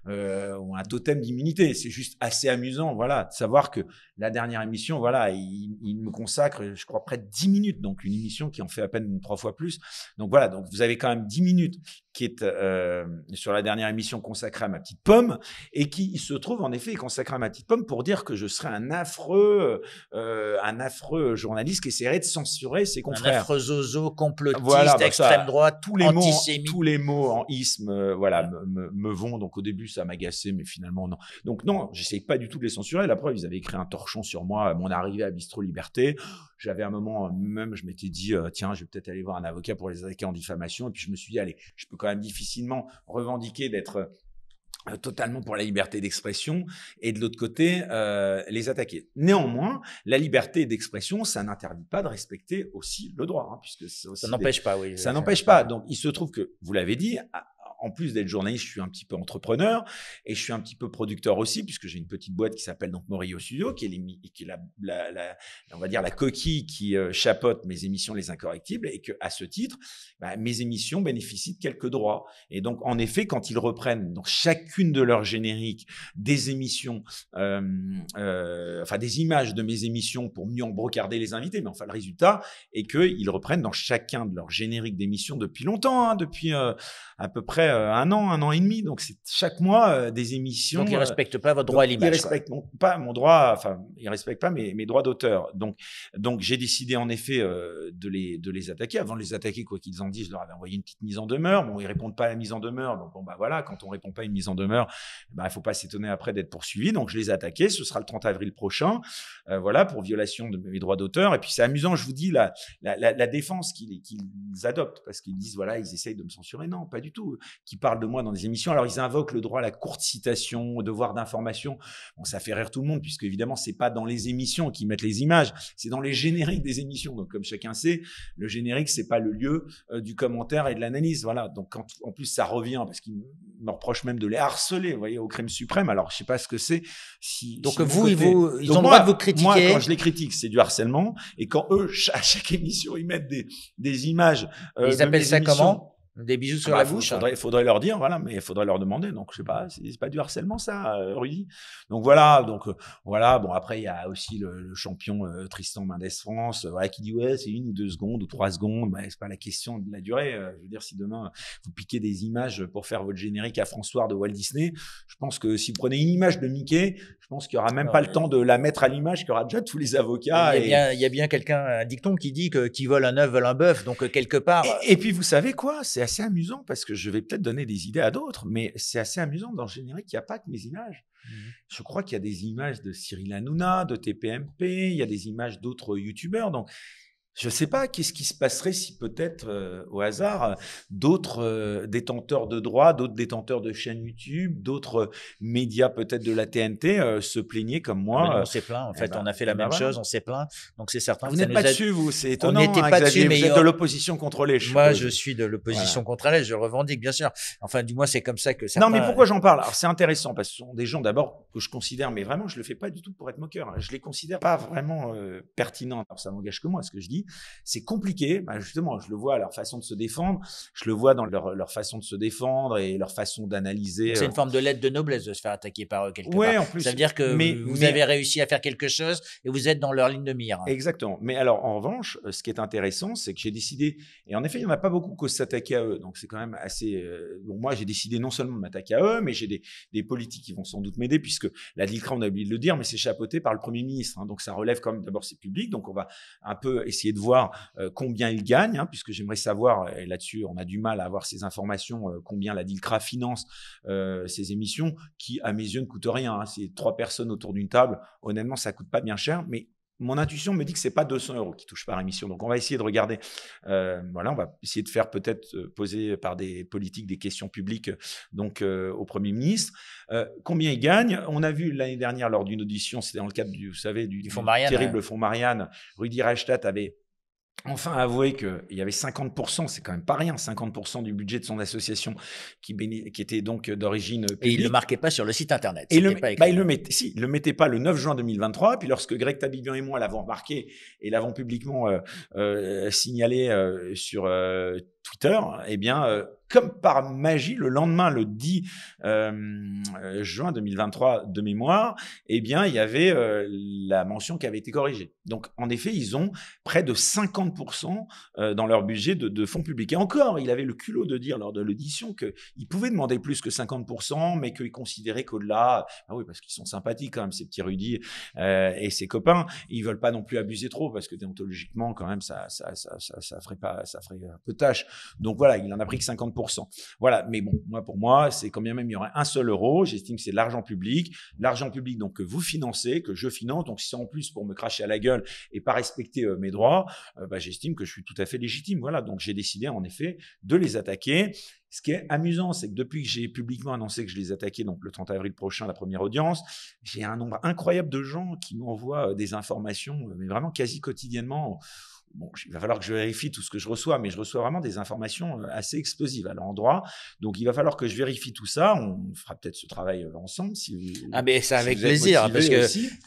ou un totem d'immunité. C'est juste assez amusant, voilà, de savoir que la dernière émission, voilà, il me consacre je crois, près de 10 minutes. Donc, une émission qui en fait à peine trois fois plus. Donc, voilà. Donc, vous avez quand même 10 minutes qui est euh, sur la dernière émission consacrée à ma petite pomme et qui se trouve, en effet, consacrée à ma petite pomme pour dire que je serais un affreux, euh, un affreux journaliste qui essaierait de censurer ses confrères. Un affreux zozo, complotiste, d'extrême bah extrême droite, tous les mots, tous les mots en isme, euh, voilà, me, vont. Donc, au début, ça m'agaçait, mais finalement, non. Donc, non, j'essaye pas du tout de les censurer. La preuve, ils avaient écrit un torchon sur moi à mon arrivée à Bistro Liberté. J'avais un moment euh, même, je m'étais dit, euh, tiens, je vais peut-être aller voir un avocat pour les attaquer en diffamation. Et puis je me suis dit, allez, je peux quand même difficilement revendiquer d'être euh, totalement pour la liberté d'expression et de l'autre côté les attaquer. Néanmoins, la liberté d'expression, ça n'interdit pas de respecter aussi le droit, hein, puisque ça n'empêche pas. Oui, ça n'empêche pas. Donc il se trouve que vous l'avez dit, en plus d'être journaliste, je suis un petit peu entrepreneur et je suis un petit peu producteur aussi, puisque j'ai une petite boîte qui s'appelle donc Morillo Studio, qui est, qui la, on va dire la coquille qui euh, chapote mes émissions Les Incorrectibles et que à ce titre, bah, mes émissions bénéficient de quelques droits. Et donc, en effet, quand ils reprennent dans chacune de leurs génériques des émissions, euh, euh, enfin des images de mes émissions pour mieux embrocarder les invités, mais enfin le résultat est qu'ils reprennent dans chacun de leurs génériques d'émissions depuis longtemps, hein, depuis à peu près euh, un an, un an et demi. Donc, c'est chaque mois euh, des émissions. Donc, ils ne euh, respectent pas votre droit à l'image. Ils ne respectent pas mon droit, enfin, ils respectent pas mes, mes droits d'auteur. Donc, donc j'ai décidé en effet de, les, de les attaquer. Avant de les attaquer, quoi qu'ils en disent, je leur avais envoyé une petite mise en demeure. Bon, ils ne répondent pas à la mise en demeure. Donc, bon, bah voilà, quand on ne répond pas à une mise en demeure, il bah, ne faut pas s'étonner après d'être poursuivi. Donc, je les ai attaqués. Ce sera le 30 avril prochain. voilà, pour violation de mes droits d'auteur. Et puis, c'est amusant, je vous dis, la, la, défense qu'ils adoptent, parce qu'ils disent, voilà, ils essayent de me censurer. Non, pas du tout qui parlent de moi dans des émissions. Alors, ils invoquent le droit à la courte citation, au devoir d'information. Bon, ça fait rire tout le monde, puisque évidemment, c'est pas dans les émissions qu'ils mettent les images, c'est dans les génériques des émissions. Donc, comme chacun sait, le générique, c'est pas le lieu euh, du commentaire et de l'analyse. Voilà. Donc, en plus, ça revient, parce qu'ils me reprochent même de les harceler, vous voyez, au crime suprême. Alors, je sais pas ce que c'est. Si, Donc, vous, ils, ils ont le droit de vous critiquer. Moi, quand je les critique, c'est du harcèlement. Et quand eux, à chaque émission, ils mettent des, des images. Euh, ils appellent ça comment des bijoux ah sur bah, la bouche. Il hein. faudrait, leur dire, voilà, mais il faudrait leur demander. Donc, je sais pas, c'est pas du harcèlement, ça, euh, Rudy. Donc, voilà. Donc, euh, voilà. Bon, après, il y a aussi le, champion euh, Tristan Mendes France, qui dit, ouais, c'est une ou deux secondes ou trois secondes. Bah, c'est pas la question de la durée. je veux dire, si demain, vous piquez des images pour faire votre générique à François de Walt Disney, je pense que si vous prenez une image de Mickey, je pense qu'il y aura même ah pas le temps de la mettre à l'image, qu'il y aura déjà tous les avocats. Il y a bien, quelqu'un, un dicton qui dit que qui vole un œuf, vole un bœuf. Donc, quelque part. Et, et puis, vous savez quoi? C'est assez amusant parce que je vais peut-être donner des idées à d'autres, mais c'est assez amusant dans le générique, il n'y a pas que mes images. Mmh. Je crois qu'il y a des images de Cyril Hanouna, de TPMP, il y a des images d'autres youtubeurs. Donc, je ne sais pas qu'est-ce qui se passerait si peut-être, euh, au hasard, euh, d'autres euh, détenteurs de droits, d'autres détenteurs de chaînes YouTube, d'autres médias peut-être de la TNT se plaignaient comme moi. Ah on s'est plaint, en eh fait. Ben, on a fait la eh ben même chose, on s'est plaint. Donc c'est certain. Vous n'êtes pas dessus, vous. C'est étonnant. On n'était hein, pas dessus, mais vous êtes de l'opposition contrôlée. moi, je suis de l'opposition voilà. contrôlée. Je revendique, bien sûr. Enfin, du moins, c'est comme ça que ça. Non, mais pourquoi j'en parle Alors, c'est intéressant parce que ce sont des gens d'abord que je considère, mais vraiment, je le fais pas du tout pour être moqueur. Je les considère pas vraiment pertinents. Alors, ça n'engage que moi, ce que je dis. C'est compliqué. Bah, justement, je le vois leur façon de se défendre. Je le vois dans leur, façon de se défendre et leur façon d'analyser. C'est euh, une forme de lettre de noblesse de se faire attaquer par eux quelque part. En plus, Ça veut dire que vous avez réussi à faire quelque chose et vous êtes dans leur ligne de mire. Exactement. Mais alors, en revanche, euh, ce qui est intéressant, c'est que j'ai décidé, et en effet, il n'y en a pas beaucoup qui s'attaquer à eux. Donc, c'est quand même assez. Euh, moi, j'ai décidé non seulement de m'attaquer à eux, mais j'ai des, politiques qui vont sans doute m'aider, puisque la DILCRA, on a oublié de le dire, mais c'est chapeauté par le Premier ministre. Hein. donc, ça relève comme d'abord, c'est public. Donc, on va un peu essayer de voir combien il gagne, hein, puisque j'aimerais savoir, et là-dessus on a du mal à avoir ces informations, combien la DILCRA finance ces émissions, qui à mes yeux ne coûtent rien. Hein. C'est trois personnes autour d'une table, honnêtement ça coûte pas bien cher, mais mon intuition me dit que c'est pas 200 euros qui touchent par émission. Donc on va essayer de regarder. voilà, on va essayer de faire peut-être poser par des politiques des questions publiques donc au Premier ministre. combien il gagne On a vu l'année dernière lors d'une audition, c'était dans le cadre du, vous savez, du, terrible fonds Marianne, Rudy Reichstadt avait enfin avouer il y avait 50%, c'est quand même pas rien, 50% du budget de son association qui, qui était donc d'origine Et il ne le marquait pas sur le site internet. Et le, bah il le si, le mettait pas le 9 juin 2023. puis lorsque Greg Tabibian et moi l'avons remarqué et l'avons publiquement euh, euh, signalé euh, sur Twitter, eh bien, euh, comme par magie, le lendemain, le 10 euh, euh, juin 2023 de mémoire, eh bien, il y avait la mention qui avait été corrigée. Donc, en effet, ils ont près de 50% dans leur budget de, de, fonds publics. Et encore, il avait le culot de dire lors de l'audition qu'ils pouvaient demander plus que 50%, mais qu'ils considéraient qu'au-delà, ah oui, parce qu'ils sont sympathiques quand même, ces petits Rudy et ses copains, ils veulent pas non plus abuser trop, parce que déontologiquement, quand même, ça, ça, ça, ça, ça ferait pas, ça ferait un peu tâche donc voilà, il en a pris que 50%. Voilà, mais bon, moi pour moi, c'est quand même il y aurait un seul euro, j'estime que c'est de l'argent public, l'argent public donc que vous financez, que je finance, donc si c'est en plus pour me cracher à la gueule et pas respecter euh, mes droits, euh, bah, j'estime que je suis tout à fait légitime. Voilà, donc j'ai décidé en effet de les attaquer. Ce qui est amusant, c'est que depuis que j'ai publiquement annoncé que je les attaquais, donc le 30 avril prochain, la première audience, j'ai un nombre incroyable de gens qui m'envoient euh, des informations, mais vraiment quasi quotidiennement bon, il va falloir que je vérifie tout ce que je reçois, mais je reçois vraiment des informations euh, assez explosives à l'endroit. Donc, il va falloir que je vérifie tout ça. On fera peut-être ce travail euh, ensemble. Si ah, mais c'est avec plaisir, parce que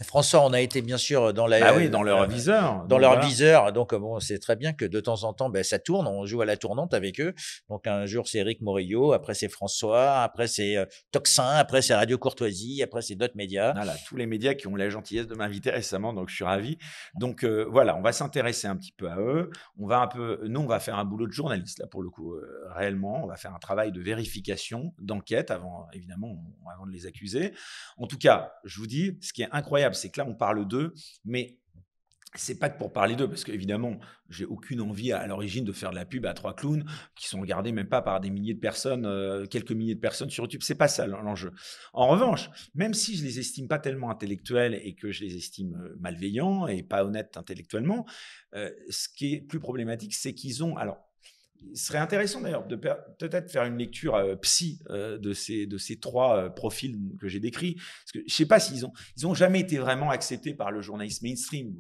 François, on a été bien sûr dans la. Ah oui, dans leur euh, viseur. Dans donc, leur viseur. Donc, bon, c'est très bien que de temps en temps, ben, ça tourne. On joue à la tournante avec eux. Donc, un jour, c'est Eric Morillo, après, c'est François, après, c'est euh, Toxin, après, c'est Radio Courtoisie, après, c'est d'autres médias. Voilà, tous les médias qui ont la gentillesse de m'inviter récemment. Donc, je suis ravi. Donc, voilà, on va s'intéresser un petit peu à eux. On va un peu, nous, on va faire un boulot de journaliste là pour le coup, euh, réellement. On va faire un travail de vérification, d'enquête avant, évidemment, avant de les accuser. En tout cas, je vous dis, ce qui est incroyable, c'est que là, on parle d'eux, mais c'est pas pour parler d'eux, parce qu'évidemment, j'ai aucune envie à, l'origine de faire de la pub à trois clowns qui sont regardés même pas par des milliers de personnes, euh, quelques milliers de personnes sur YouTube. C'est pas ça l'enjeu. En revanche, même si je les estime pas tellement intellectuels et que je les estime euh, malveillants et pas honnêtes intellectuellement, euh, ce qui est plus problématique, c'est qu'ils ont, alors ce serait intéressant d'ailleurs de peut-être faire une lecture psy de, ces, de ces trois profils que j'ai décrits. Parce que je ne sais pas s'ils ont, ils ont jamais été vraiment acceptés par le journalisme mainstream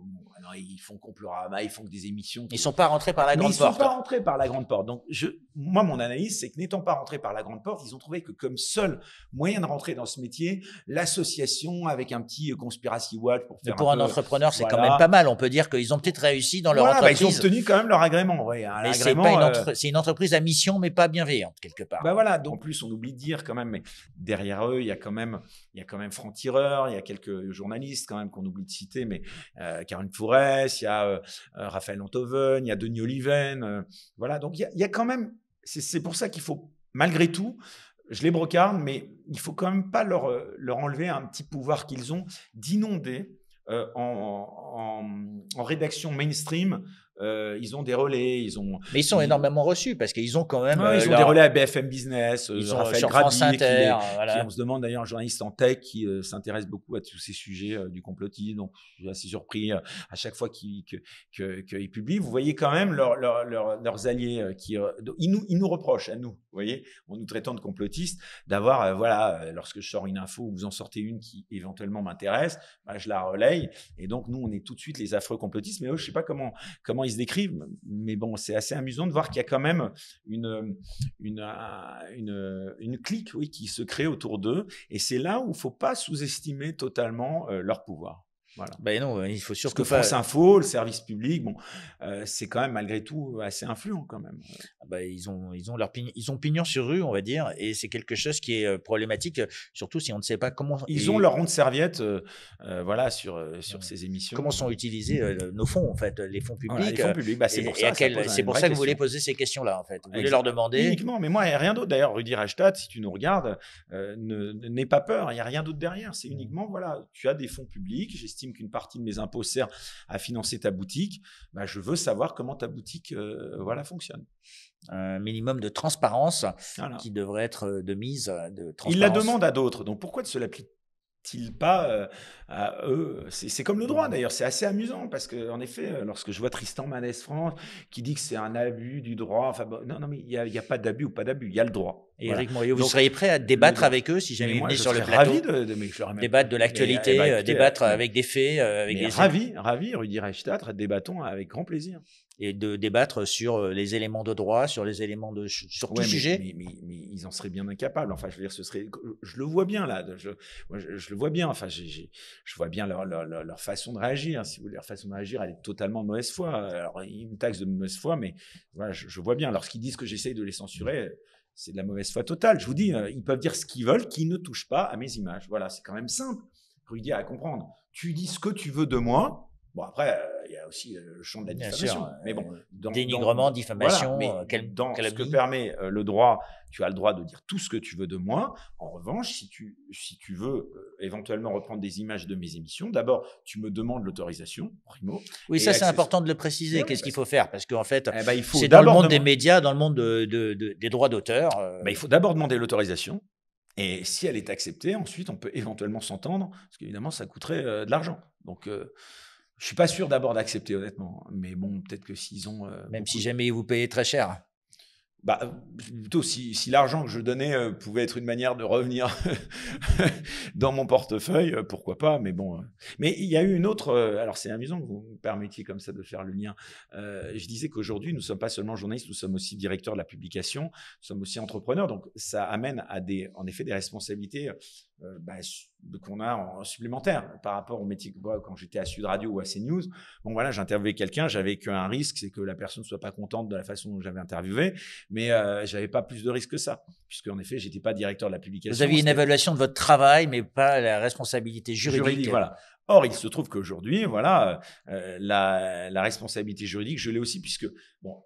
ils font Complorama, ils font des émissions. Ils sont pas rentrés par la grande porte. Ils sont pas rentrés par la grande porte. Donc je, moi mon analyse c'est que n'étant pas rentrés par la grande porte, ils ont trouvé que comme seul moyen de rentrer dans ce métier, l'association avec un petit conspiracy watch pour faire. pour un, entrepreneur c'est quand même pas mal. On peut dire qu'ils ont peut-être réussi dans leur entreprise. Bah, ils ont obtenu quand même leur agrément. Euh, c'est une, entreprise à mission mais pas bienveillante quelque part. Bah voilà. en plus on oublie de dire quand même, mais derrière eux il y a quand même il y a quand même franc tireur, il y a quelques journalistes quand même qu'on oublie de citer, mais euh, Karine il y a euh, euh, Raphaël Antoven, il y a Denis Oliven. Euh, voilà, donc il y, a, quand même, c'est pour ça qu'il faut, malgré tout, je les brocarde, mais il faut quand même pas leur, leur enlever un petit pouvoir qu'ils ont d'inonder en, en, en, rédaction mainstream euh, ils ont des relais, ils ont. Mais ils sont énormément reçus parce qu'ils ont quand même. ils euh, ont des relais à BFM Business, euh, ils ont Raphaël sur France on se demande d'ailleurs un journaliste en tech qui s'intéresse beaucoup à tous ces sujets du complotisme. Donc, je suis assez surpris à chaque fois qu'ils que, publient. Vous voyez quand même leurs alliés qui ils nous, nous reprochent à nous, vous voyez, en nous traitant de complotistes, d'avoir voilà, lorsque je sors une info ou vous en sortez une qui éventuellement m'intéresse, bah, je la relaye. Et donc nous, on est tout de suite les affreux complotistes. Mais eux, je sais pas comment comment ils se décrivent, mais bon, c'est assez amusant de voir qu'il y a quand même une, clique oui, qui se crée autour d'eux. Et c'est là où il ne faut pas sous-estimer totalement euh, leur pouvoir. Voilà. Ben non, il faut surtout que France Info, le service public, bon, euh, c'est quand même malgré tout assez influent quand même. Ah bah, ils ont, ils ont leur pignon, ils ont pignon sur rue, on va dire, et c'est quelque chose qui est euh, problématique, surtout si on ne sait pas comment. Ils ont leur ronde serviette, euh, voilà, sur sur ces émissions. Comment sont utilisés nos fonds, en fait, les fonds publics. les fonds publics, bah, c'est pour ça. C'est pour ça que vous voulez poser ces questions-là, en fait. Vous voulez leur demander. Uniquement, mais moi, il n'y a rien d'autre. D'ailleurs, Rudy Reichstadt, si tu nous regardes, n'aie pas peur. Il n'y a rien d'autre derrière. C'est mmh. uniquement, voilà, tu as des fonds publics estime qu'une partie de mes impôts sert à financer ta boutique, bah, je veux savoir comment ta boutique euh, voilà, fonctionne. Un minimum de transparence qui devrait être euh, de mise. Euh, de Il la demande à d'autres, donc pourquoi ne se l'applique t il pas à eux C'est comme le droit d'ailleurs, c'est assez amusant parce que en effet, lorsque je vois Tristan Manès France qui dit que c'est un abus du droit, enfin non, non, mais il n'y a, a, pas d'abus ou pas d'abus, il y a le droit vous seriez prêt à débattre avec eux si jamais on sur le plateau ravi de, Débattre de l'actualité, euh, débattre avec des faits, euh, avec des Ravi, éléments. ravi, Rudy Reichstadt, débattons avec grand plaisir. Et de débattre sur euh, les éléments de droit, sur les éléments de sur tout sujet. Mais, ils en seraient bien incapables. Enfin, je veux dire, ce serait, je le vois bien là. Je, le vois bien. Enfin, je vois bien leur, façon de réagir. Si vous voulez, leur façon de réagir, elle est totalement de mauvaise foi. Alors, ils me de mauvaise foi, mais voilà, je, vois bien. Lorsqu'ils disent que j'essaye de les censurer c'est de la mauvaise foi totale. Je vous dis, euh, ils peuvent dire ce qu'ils veulent, qu'ils ne touchent pas à mes images. Voilà, c'est quand même simple, dire à comprendre. Tu dis ce que tu veux de moi. Bon, après, euh, il y a aussi euh, le champ de la diffamation. Mais bon, dans, dénigrement, diffamation, euh, mais quel, dans ce que permet euh, le droit, tu as le droit de dire tout ce que tu veux de moi. En revanche, si tu si tu veux éventuellement reprendre des images de mes émissions, d'abord tu me demandes l'autorisation, primo. Oui, ça c'est important de le préciser. Qu'est-ce qu'il faut faire Parce qu'en fait, eh ben, c'est dans le monde des médias, dans le monde de, des droits d'auteur. Ben, il faut d'abord demander l'autorisation. Et si elle est acceptée, ensuite on peut éventuellement s'entendre, parce qu'évidemment ça coûterait de l'argent. Donc je suis pas sûr d'abord d'accepter, honnêtement. Mais bon, peut-être que s'ils ont. Euh, Même si jamais ils vous payaient très cher. Bah, plutôt si, si l'argent que je donnais euh, pouvait être une manière de revenir dans mon portefeuille, euh, pourquoi pas, mais bon. Mais il y a eu une autre, alors c'est amusant que vous me permettiez comme ça de faire le lien. je disais qu'aujourd'hui, nous ne sommes pas seulement journalistes, nous sommes aussi directeurs de la publication, nous sommes aussi entrepreneurs, donc ça amène à des, en effet des responsabilités euh, bah, qu'on a en supplémentaire par rapport au métier que moi, quand j'étais à Sud Radio ou à CNews. Bon voilà, j'interviewais quelqu'un, j'avais qu'un risque, c'est que la personne ne soit pas contente de la façon dont j'avais interviewé, mais euh, j'avais pas plus de risque que ça, puisque en effet, j'étais pas directeur de la publication. Vous aviez une évaluation de votre travail, mais pas la responsabilité juridique. voilà. Or, il se trouve qu'aujourd'hui, voilà, euh, la, la, responsabilité juridique, je l'ai aussi, puisque bon,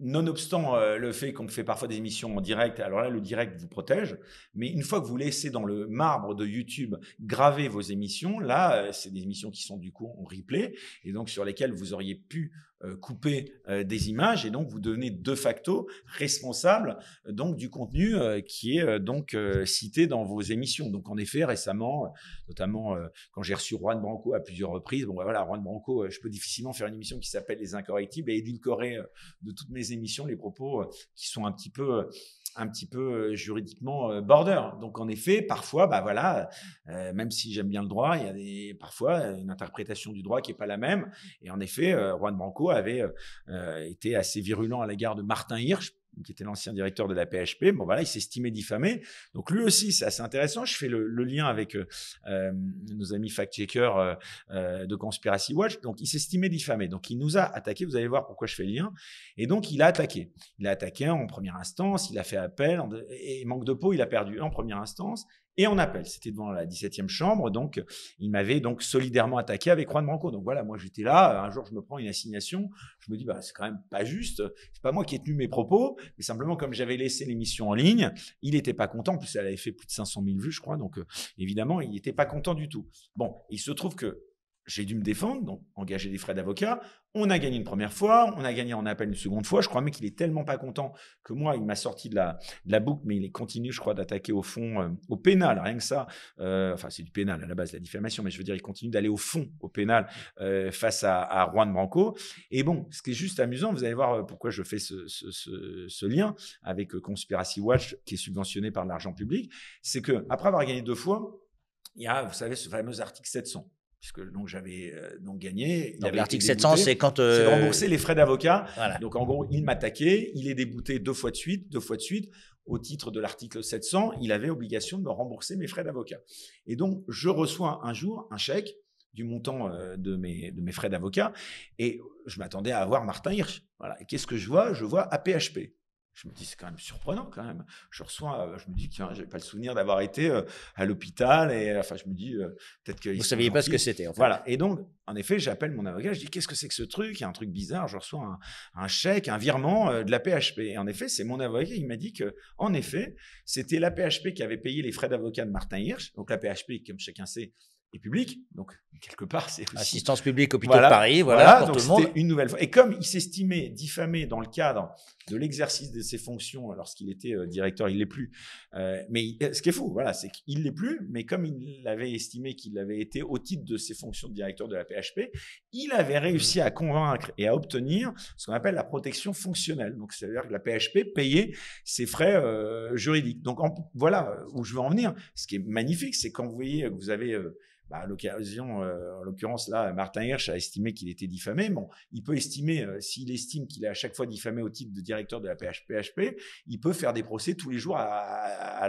Nonobstant euh, le fait qu'on fait parfois des émissions en direct, alors là, le direct vous protège, mais une fois que vous laissez dans le marbre de YouTube graver vos émissions, là, euh, c'est des émissions qui sont du coup en replay, et donc sur lesquelles vous auriez pu euh, couper euh, des images et donc vous devenez de facto responsable euh, donc du contenu qui est donc cité dans vos émissions. Donc en effet récemment, notamment quand j'ai reçu Juan Branco à plusieurs reprises, bon bah, voilà Juan Branco, je peux difficilement faire une émission qui s'appelle les incorrectibles et édulcorer de toutes mes émissions les propos qui sont un petit peu un petit peu juridiquement border. Donc en effet, parfois, bah voilà, même si j'aime bien le droit, il y a des, parfois une interprétation du droit qui est pas la même. Et en effet, Juan Branco avait euh, euh, été assez virulent à l'égard de Martin Hirsch, qui était l'ancien directeur de la PHP. Bon, voilà, il s'est estimé diffamé. Donc lui aussi, c'est assez intéressant. Je fais le, lien avec euh, nos amis fact-checkers de Conspiracy Watch. Donc il s'est estimé diffamé. Donc il nous a attaqué. Vous allez voir pourquoi je fais le lien. Et donc il a attaqué. Il a attaqué en première instance. Il a fait appel. Et manque de peau, il a perdu en première instance. Et on appelle. C'était devant la 17e chambre. Donc, il m'avait donc solidairement attaqué avec Juan Branco. Donc voilà, moi j'étais là. Un jour, je me prends une assignation. Je me dis, bah, c'est quand même pas juste. C'est pas moi qui ai tenu mes propos. Mais simplement, comme j'avais laissé l'émission en ligne, il n'était pas content. En plus, elle avait fait plus de 500 000 vues, je crois. Donc, euh, évidemment, il n'était pas content du tout. Bon, il se trouve que j'ai dû me défendre, donc engager des frais d'avocat. On a gagné une première fois, on a gagné en appel une seconde fois. Je crois même qu'il est tellement pas content que moi, il m'a sorti de la, boucle, mais il continue, je crois, d'attaquer au fond, euh, au pénal, rien que ça. Euh, enfin, c'est du pénal à la base, la diffamation, mais je veux dire, il continue d'aller au fond, au pénal, euh, face à, Juan Branco. Et bon, ce qui est juste amusant, vous allez voir pourquoi je fais ce, lien avec Conspiracy Watch, qui est subventionné par l'argent public, c'est que après avoir gagné deux fois, il y a, vous savez, ce fameux article 700 puisque donc j'avais euh, donc gagné. L'article 700, c'est quand euh... c'est rembourser les frais d'avocat. Donc en gros, il m'attaquait, il est débouté deux fois de suite, deux fois de suite. Au titre de l'article 700, il avait obligation de me rembourser mes frais d'avocat. Et donc je reçois un jour un chèque du montant euh, de mes de mes frais d'avocat et je m'attendais à avoir Martin Hirsch. Voilà. qu'est-ce que je vois Je vois APHP. Je me dis, c'est quand même surprenant quand même. Je reçois, euh, je me dis, tiens, j'ai pas le souvenir d'avoir été euh, à l'hôpital. Et euh, enfin, je me dis, peut-être que. Vous saviez pas ce que c'était. En fait. Voilà. Et donc, en effet, j'appelle mon avocat, je dis, qu'est-ce que c'est que ce truc Il y a un truc bizarre. Je reçois un, chèque, un virement de la PHP. Et en effet, c'est mon avocat Il m'a dit que, en effet, c'était la PHP qui avait payé les frais d'avocat de Martin Hirsch. Donc, la PHP, comme chacun sait, et publique. Donc, quelque part, c'est aussi... Assistance publique hôpital de Paris, voilà, pour le monde. une nouvelle fois. Et comme il estimé diffamé dans le cadre de l'exercice de ses fonctions, lorsqu'il était euh, directeur, il l'est plus. Euh, mais ce qui est fou, voilà, c'est qu'il l'est plus, mais comme il avait estimé qu'il avait été au titre de ses fonctions de directeur de la PHP, il avait réussi à convaincre et à obtenir ce qu'on appelle la protection fonctionnelle. Donc, c'est-à-dire que la PHP payait ses frais euh, juridiques. Donc, voilà où je veux en venir. Ce qui est magnifique, c'est quand vous voyez que vous avez bah, à l'occasion, euh, en l'occurrence là, Martin Hirsch a estimé qu'il était diffamé. Bon, il peut estimer, euh, s'il estime qu'il est à chaque fois diffamé au titre de directeur de la PHP, il peut faire des procès tous les jours à, à,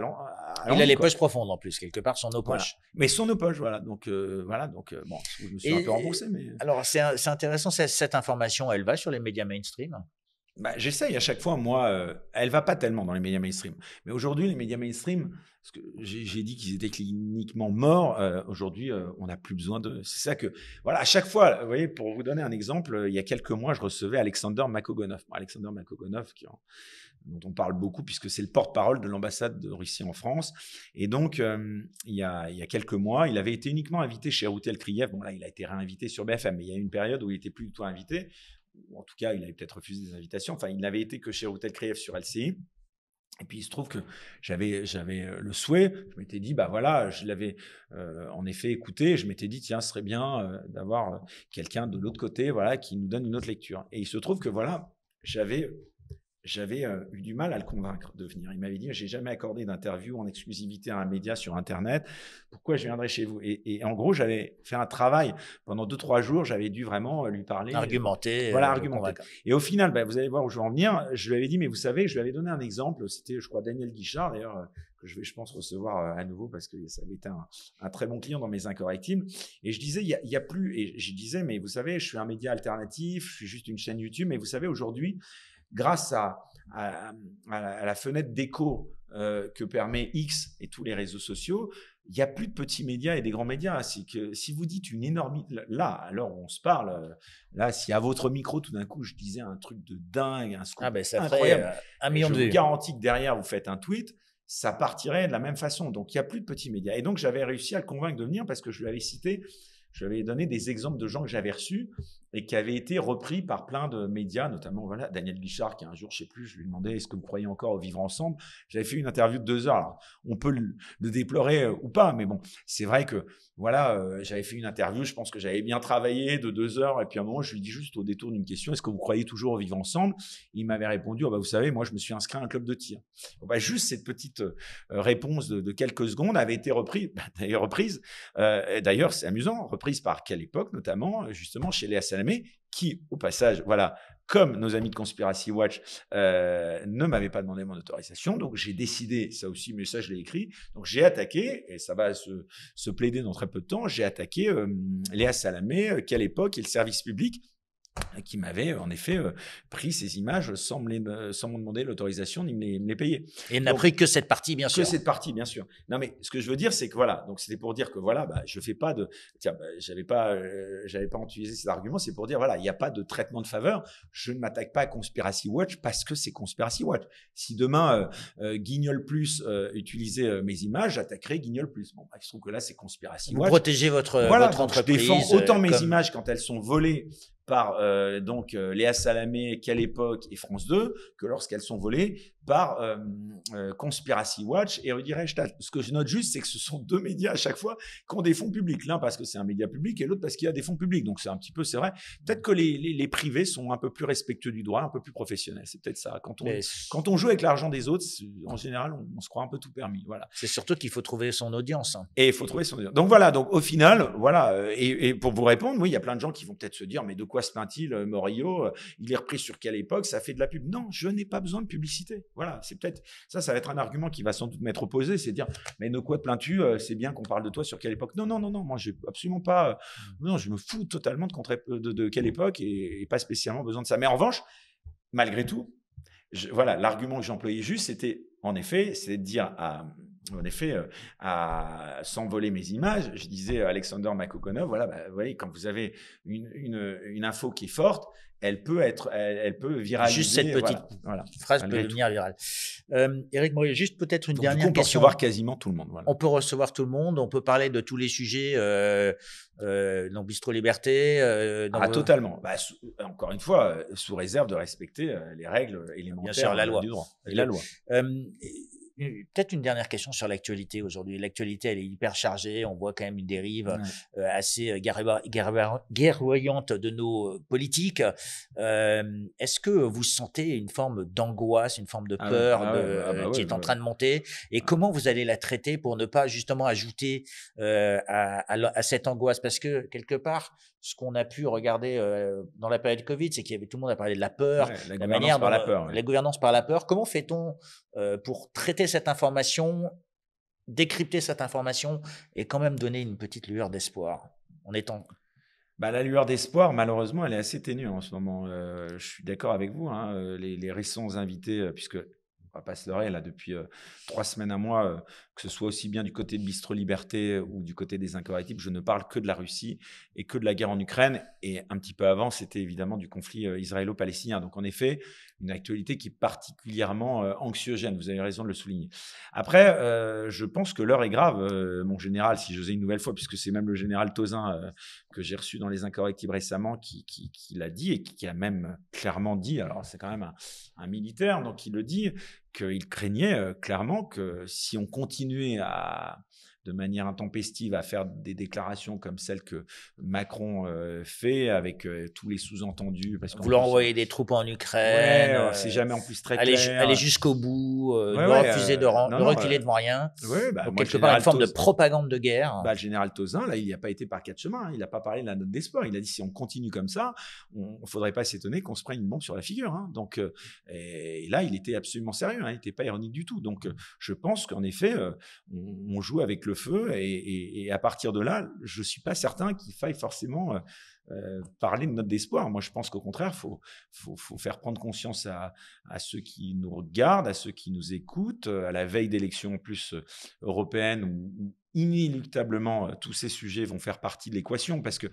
Il a les poches profondes en plus, quelque part, son nos Mais son nos poches, voilà. Donc, euh, voilà, donc bon, je me suis un peu remboursé. Mais... Alors, c'est intéressant, cette information, elle va sur les médias mainstream bah, j'essaye à chaque fois, moi, elle euh, elle va pas tellement dans les médias mainstream. Mais aujourd'hui, les médias mainstream, parce que j'ai dit qu'ils étaient cliniquement morts, euh, aujourd'hui, euh, on n'a plus besoin de. C'est ça que. Voilà, à chaque fois, vous voyez, pour vous donner un exemple, il y a quelques mois, je recevais Alexander Makogonov. Alexander Makogonov, qui dont on parle beaucoup, puisque c'est le porte-parole de l'ambassade de Russie en France. Et donc, il y, a, il, y a, quelques mois, il avait été uniquement invité chez Routel Kriev. Bon, là, il a été réinvité sur BFM, mais il y a une période où il n'était plus du tout invité en tout cas, il avait peut-être refusé des invitations. Enfin, il n'avait été que chez Hôtel Créef sur LCI. Et puis il se trouve que j'avais j'avais euh, le souhait, je m'étais dit bah voilà, je l'avais euh, en effet écouté, je m'étais dit tiens, ce serait bien euh, d'avoir quelqu'un de l'autre côté, voilà, qui nous donne une autre lecture. Et il se trouve que voilà, j'avais j'avais euh, eu du mal à le convaincre de venir. Il m'avait dit, j'ai jamais accordé d'interview en exclusivité à un média sur Internet. Pourquoi je viendrais chez vous et, en gros, j'avais fait un travail pendant deux trois jours. J'avais dû vraiment euh, lui parler, euh, argumenter, voilà, argumenter. Et au final, bah, vous allez voir où je vais en venir. Je lui avais dit, mais vous savez, je lui avais donné un exemple. C'était, je crois, Daniel Guichard d'ailleurs que je vais, je pense, recevoir à nouveau parce que ça avait été un, très bon client dans mes incorrectibles. Et je disais, il n'y a, plus, et je disais, mais vous savez, je suis un média alternatif, je suis juste une chaîne YouTube, mais vous savez, aujourd'hui, grâce à, la fenêtre d'écho euh, que permet X et tous les réseaux sociaux, il n'y a plus de petits médias et des grands médias. Que, si vous dites une énorme… là, alors on se parle, euh, là, si à votre micro, tout d'un coup, je disais un truc de dingue, un scoop ah ben ça incroyable, euh, un million je de vous garantis que derrière, vous faites un tweet, ça partirait de la même façon. Donc, il n'y a plus de petits médias. Et donc, j'avais réussi à le convaincre de venir parce que je lui avais cité, je lui avais donné des exemples de gens que j'avais reçus et qui avait été repris par plein de médias, notamment voilà, Daniel Bichard, qui un jour, je ne sais plus, je lui demandais est-ce que vous croyez encore au vivre ensemble J'avais fait une interview de deux heures. on peut le, déplorer euh, ou pas, mais bon, c'est vrai que voilà, euh, j'avais fait une interview, je pense que j'avais bien travaillé de deux heures, et puis à un moment, je lui dis juste au détour d'une question est-ce que vous croyez toujours au vivre ensemble Il m'avait répondu oh, bah, vous savez, moi, je me suis inscrit à un club de tir. Bah, juste cette petite euh, réponse de, quelques secondes avait été reprise, bah, reprise d'ailleurs, c'est amusant, reprise par quelle époque, notamment, justement, chez les Asn qui, au passage, voilà, comme nos amis de Conspiracy Watch euh, ne m'avaient pas demandé mon autorisation, donc j'ai décidé, ça aussi, mais ça je l'ai écrit, donc j'ai attaqué, et ça va se, plaider dans très peu de temps, j'ai attaqué euh, Léa Salamé, euh, à l'époque est le service public qui m'avait en effet euh, pris ces images sans me, euh, sans me demander l'autorisation ni me les, payer. Et n'a pris que cette partie, bien sûr. Que cette partie, bien sûr. Non, mais ce que je veux dire, c'est que voilà, donc c'était pour dire que voilà, bah, je fais pas de, tiens, bah, j'avais pas, euh, j'avais pas utilisé cet argument, c'est pour dire voilà, il n'y a pas de traitement de faveur. Je ne m'attaque pas à Conspiracy Watch parce que c'est Conspiracy Watch. Si demain Guignol Plus utilisait mes images, j'attaquerais Guignol Plus. Bon, bah, il se trouve que là, c'est Conspiracy Vous Protégez votre, votre entreprise. Je défends autant mes images quand elles sont volées par euh, donc euh, Léa Salamé, Quelle époque et France 2 que lorsqu'elles sont volées par euh, Conspiracy Watch et Rudy Reichstadt. Ce que je note juste, c'est que ce sont deux médias à chaque fois qui ont des fonds publics. L'un parce que c'est un média public et l'autre parce qu'il y a des fonds publics. Donc c'est un petit peu, c'est vrai. Peut-être que les, les, privés sont un peu plus respectueux du droit, un peu plus professionnels. C'est peut-être ça. Quand on, quand on joue avec l'argent des autres, en général, on, se croit un peu tout permis. Voilà. C'est surtout qu'il faut trouver son audience. Hein. Et il faut trouver son audience. Donc voilà. Donc au final, voilà. Et, pour vous répondre, oui, il y a plein de gens qui vont peut-être se dire, mais de quoi « Quoi se plaint-il, euh, Morillo euh, Il est repris sur quelle époque Ça fait de la pub. Non, je n'ai pas besoin de publicité. Voilà, c'est peut-être ça, ça va être un argument qui va sans doute m'être opposé, c'est dire, mais de quoi te plains-tu euh, C'est bien qu'on parle de toi sur quelle époque Non, non, non, non, moi, j'ai absolument pas. Mm. Non, je me fous totalement de, de, quelle époque et, pas spécialement besoin de ça. Mais en revanche, malgré tout, je, voilà, l'argument que j'employais juste, c'était en effet, c'est de dire à, en effet, euh, à, s'envoler mes images, je disais à Alexander Makokonov, voilà, bah, vous voyez, quand vous avez une, une, info qui est forte, elle peut être, elle, peut viraliser. Juste cette petite phrase peut devenir virale. Euh, Eric juste peut-être une dernière question. On peut recevoir quasiment tout le monde. On peut recevoir tout le monde. On peut parler de tous les sujets euh, euh dans Bistro Liberté. Euh, ah, totalement. Bah, encore une fois, sous réserve de respecter les règles élémentaires Bien sûr, la loi. du droit et la loi. Peut-être une dernière question sur l'actualité aujourd'hui. L'actualité, elle est hyper chargée. On voit quand même une dérive euh, assez euh, guerroyante de nos euh, politiques. Est-ce que vous sentez une forme d'angoisse, une forme de ah peur ah ah bah qui est en train de monter Et comment vous allez la traiter pour ne pas justement ajouter à, cette angoisse Parce que quelque part, ce qu'on a pu regarder euh, dans la période Covid, c'est qu'il y avait tout le monde a parlé de la peur, la, manière la peur, gouvernance par la peur. Comment fait-on euh, pour traiter cette information, décrypter cette information et quand même donner une petite lueur d'espoir en étant bah, la lueur d'espoir, malheureusement, elle est assez ténue en ce moment. Euh, je suis d'accord avec vous. Hein, les, récents invités, puisque on va pas se leurrer, là, depuis trois semaines à moi, que ce soit aussi bien du côté de Bistro Liberté euh, ou du côté des incorrectibles, je ne parle que de la Russie et que de la guerre en Ukraine. Et un petit peu avant, c'était évidemment du conflit euh, israélo-palestinien. Donc en effet, une actualité qui est particulièrement euh, anxiogène. Vous avez raison de le souligner. Après, je pense que l'heure est grave, mon général, si j'osais une nouvelle fois, puisque c'est même le général Tozin que j'ai reçu dans les incorrectibles récemment qui, l'a dit et qui, a même clairement dit, alors c'est quand même un, un militaire, donc il le dit, qu'il craignait euh, clairement que si on continuait à, de manière intempestive à faire des déclarations comme celle que Macron euh, fait avec euh, tous les sous-entendus. Parce Vouloir plus, envoyer des troupes en Ukraine. Euh, c'est jamais en plus très aller, clair. Aller jusqu'au bout, ne refuser de, de reculer devant rien. Bah, quelque part, une forme de propagande de guerre. Bah, le général Tozin, là, il n'y a pas été par quatre chemins. Hein, il n'a pas parlé de la note d'espoir. Il a dit si on continue comme ça, on ne faudrait pas s'étonner qu'on se prenne une bombe sur la figure. Hein. Donc, et, là, il était absolument sérieux. Hein, il n'était pas ironique du tout. Donc, je pense qu'en effet, on joue avec le feu. Et, à partir de là, je suis pas certain qu'il faille forcément euh, euh, parler de notre espoir. Moi, je pense qu'au contraire, faut, faut, faut, faire prendre conscience à, à, ceux qui nous regardent, à ceux qui nous écoutent, à la veille d'élections plus euh, européennes où inéluctablement tous ces sujets vont faire partie de l'équation parce que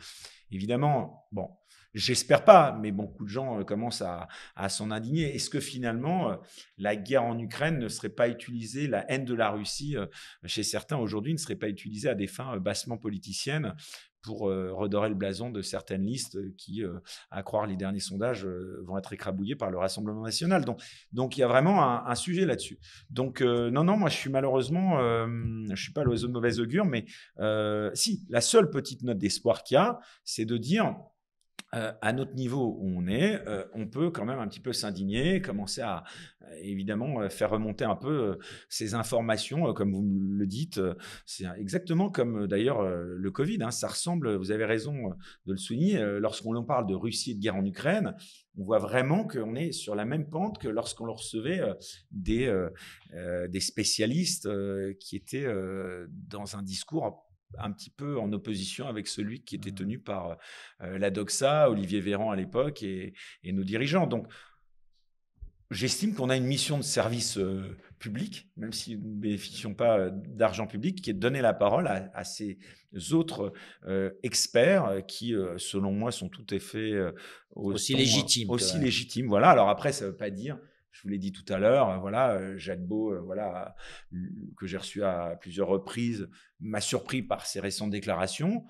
évidemment, bon, J'espère pas, mais beaucoup de gens euh, commencent à, s'en indigner. Est-ce que finalement, euh, la guerre en Ukraine ne serait pas utilisée, la haine de la Russie euh, chez certains aujourd'hui ne serait pas utilisée à des fins bassement politiciennes pour redorer le blason de certaines listes qui, à croire les derniers sondages, vont être écrabouillées par le Rassemblement national. Donc, donc il y a vraiment un, sujet là-dessus. Donc non, non, moi je suis malheureusement, Je je suis pas l'oiseau de mauvaise augure, mais si, la seule petite note d'espoir qu'il y a, c'est de dire euh, à notre niveau où on est, euh, on peut quand même un petit peu s'indigner, commencer à euh, évidemment faire remonter un peu ces informations, comme vous le dites. C'est exactement comme d'ailleurs le Covid. Hein. ça ressemble, vous avez raison de le souligner, lorsqu'on parle de Russie et de guerre en Ukraine, on voit vraiment qu'on est sur la même pente que lorsqu'on recevait des, des spécialistes qui étaient dans un discours un petit peu en opposition avec celui qui était mmh. tenu par euh, la Doxa, Olivier Véran à l'époque et, nos dirigeants. Donc, j'estime qu'on a une mission de service euh, public, même si nous ne bénéficions pas euh, d'argent public, qui est de donner la parole à, ces autres experts qui, selon moi, sont tout à fait aussi légitimes. Aussi légitimes, voilà. Alors après, ça ne veut pas dire je vous l'ai dit tout à l'heure, euh, voilà, euh, Beau, euh, voilà, que j'ai reçu à plusieurs reprises, m'a surpris par ses récentes déclarations.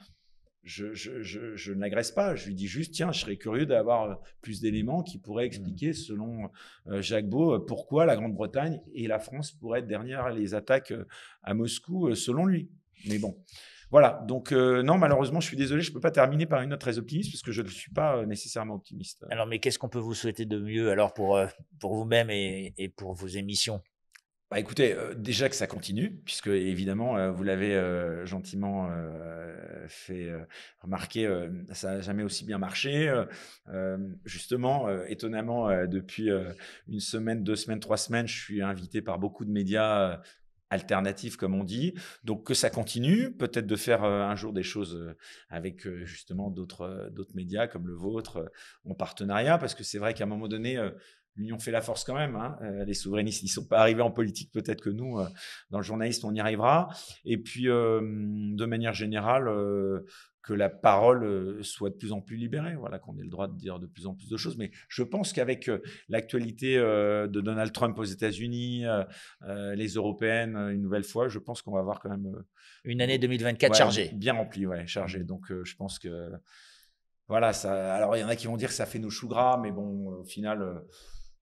Je, je, ne pas, je lui dis juste, tiens, je serais curieux d'avoir plus d'éléments qui pourraient mmh. expliquer, selon Jacques Beau, pourquoi la Grande-Bretagne et la France pourraient être dernières les attaques à Moscou, selon lui. Mais bon, voilà, donc euh, non, malheureusement, je suis désolé, je ne peux pas terminer par une note très optimiste puisque je ne suis pas euh, nécessairement optimiste. Alors, mais qu'est-ce qu'on peut vous souhaiter de mieux alors pour, euh, pour vous-même et, pour vos émissions bah, écoutez, déjà que ça continue, puisque évidemment, vous l'avez gentiment fait remarquer, ça n'a jamais aussi bien marché. justement, étonnamment, depuis une semaine, deux semaines, trois semaines, je suis invité par beaucoup de médias alternative, comme on dit. Donc que ça continue, peut-être de faire euh, un jour des choses euh, avec euh, justement d'autres d'autres médias comme le vôtre en partenariat, parce que c'est vrai qu'à un moment donné, l'union fait la force quand même. Hein. les souverainistes, ils sont pas arrivés en politique, peut-être que nous, dans le journalisme, on y arrivera. Et puis, de manière générale, que la parole euh, soit de plus en plus libérée, voilà, qu'on ait le droit de dire de plus en plus de choses. Mais je pense qu'avec euh, l'actualité euh, de Donald Trump aux États-Unis, les européennes, une nouvelle fois, je pense qu'on va avoir quand même une année 2024 chargée, bien remplie, oui, chargée. Mmh. Donc, je pense que voilà, ça. Alors, il y en a qui vont dire que ça fait nos choux gras, mais bon, au final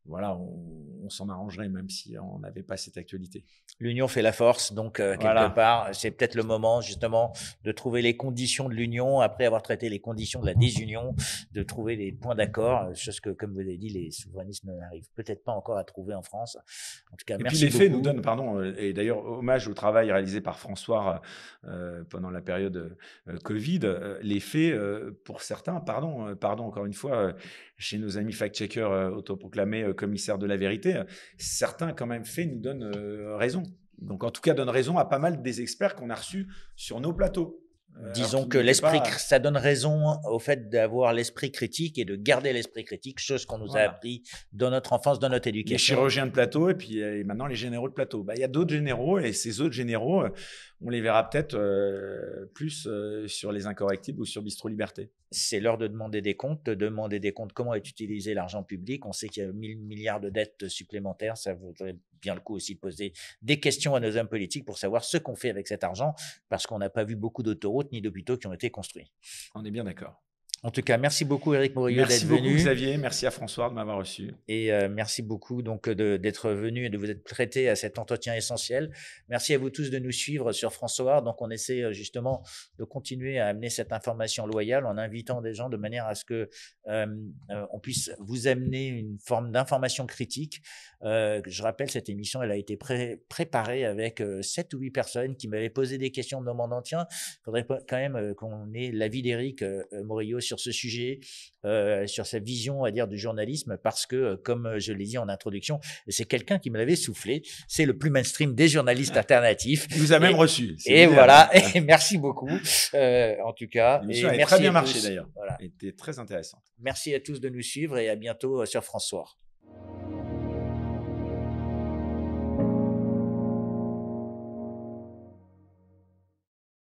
voilà, on, s'en arrangerait même si on n'avait pas cette actualité. L'union fait la force, donc euh, quelque part, c'est peut-être le moment justement de trouver les conditions de l'union, après avoir traité les conditions de la désunion, de trouver les points d'accord, euh, chose que, comme vous l'avez dit, les souverainismes n'arrivent peut-être pas encore à trouver en France. En tout cas, et puis les faits nous donnent, pardon, euh, et d'ailleurs, hommage au travail réalisé par François pendant la période Covid, les faits, pour certains, pardon, pardon encore une fois, chez nos amis fact-checkers euh, autoproclamés euh, commissaires de la vérité, euh, certains quand même faits nous donnent raison. Donc en tout cas, donnent raison à pas mal des experts qu'on a reçus sur nos plateaux. Disons que l'esprit, ça donne raison au fait d'avoir l'esprit critique et de garder l'esprit critique, chose qu'on nous a appris dans notre enfance, dans notre éducation. Les chirurgiens de plateau et puis maintenant les généraux de plateau. Bah, il y a d'autres généraux et ces autres généraux, on les verra peut-être euh, plus euh, sur les incorrectibles ou sur Bistro Liberté. C'est l'heure de demander des comptes, de demander des comptes comment est utilisé l'argent public. On sait qu'il y a 1000 milliards de dettes supplémentaires. Ça voudrait bien le coup aussi de poser des questions à nos hommes politiques pour savoir ce qu'on fait avec cet argent, parce qu'on n'a pas vu beaucoup d'autoroutes ni d'hôpitaux qui ont été construits. On est bien d'accord. En tout cas, merci beaucoup Eric Morillot, d'être venu. Merci beaucoup Xavier, merci à François de m'avoir reçu. Et euh, merci beaucoup donc d'être venu et de vous être prêté à cet entretien essentiel. Merci à vous tous de nous suivre sur François. Donc on essaie euh, justement de continuer à amener cette information loyale en invitant des gens de manière à ce que euh, on puisse vous amener une forme d'information critique. je rappelle, cette émission, elle a été préparée avec sept ou huit personnes qui m'avaient posé des questions moment demandant Il faudrait quand même qu'on ait l'avis d'Eric Morillo sur ce sujet, euh, sur sa vision, à dire, du journalisme, parce que, euh, comme euh, je l'ai dit en introduction, c'est quelqu'un qui me l'avait soufflé. C'est le plus mainstream des journalistes ah. alternatifs. Il vous a même reçu. Et voilà. merci beaucoup, en tout cas. Et merci très bien marché d'ailleurs. Voilà. Était très intéressant. Merci à tous de nous suivre et à bientôt sur François.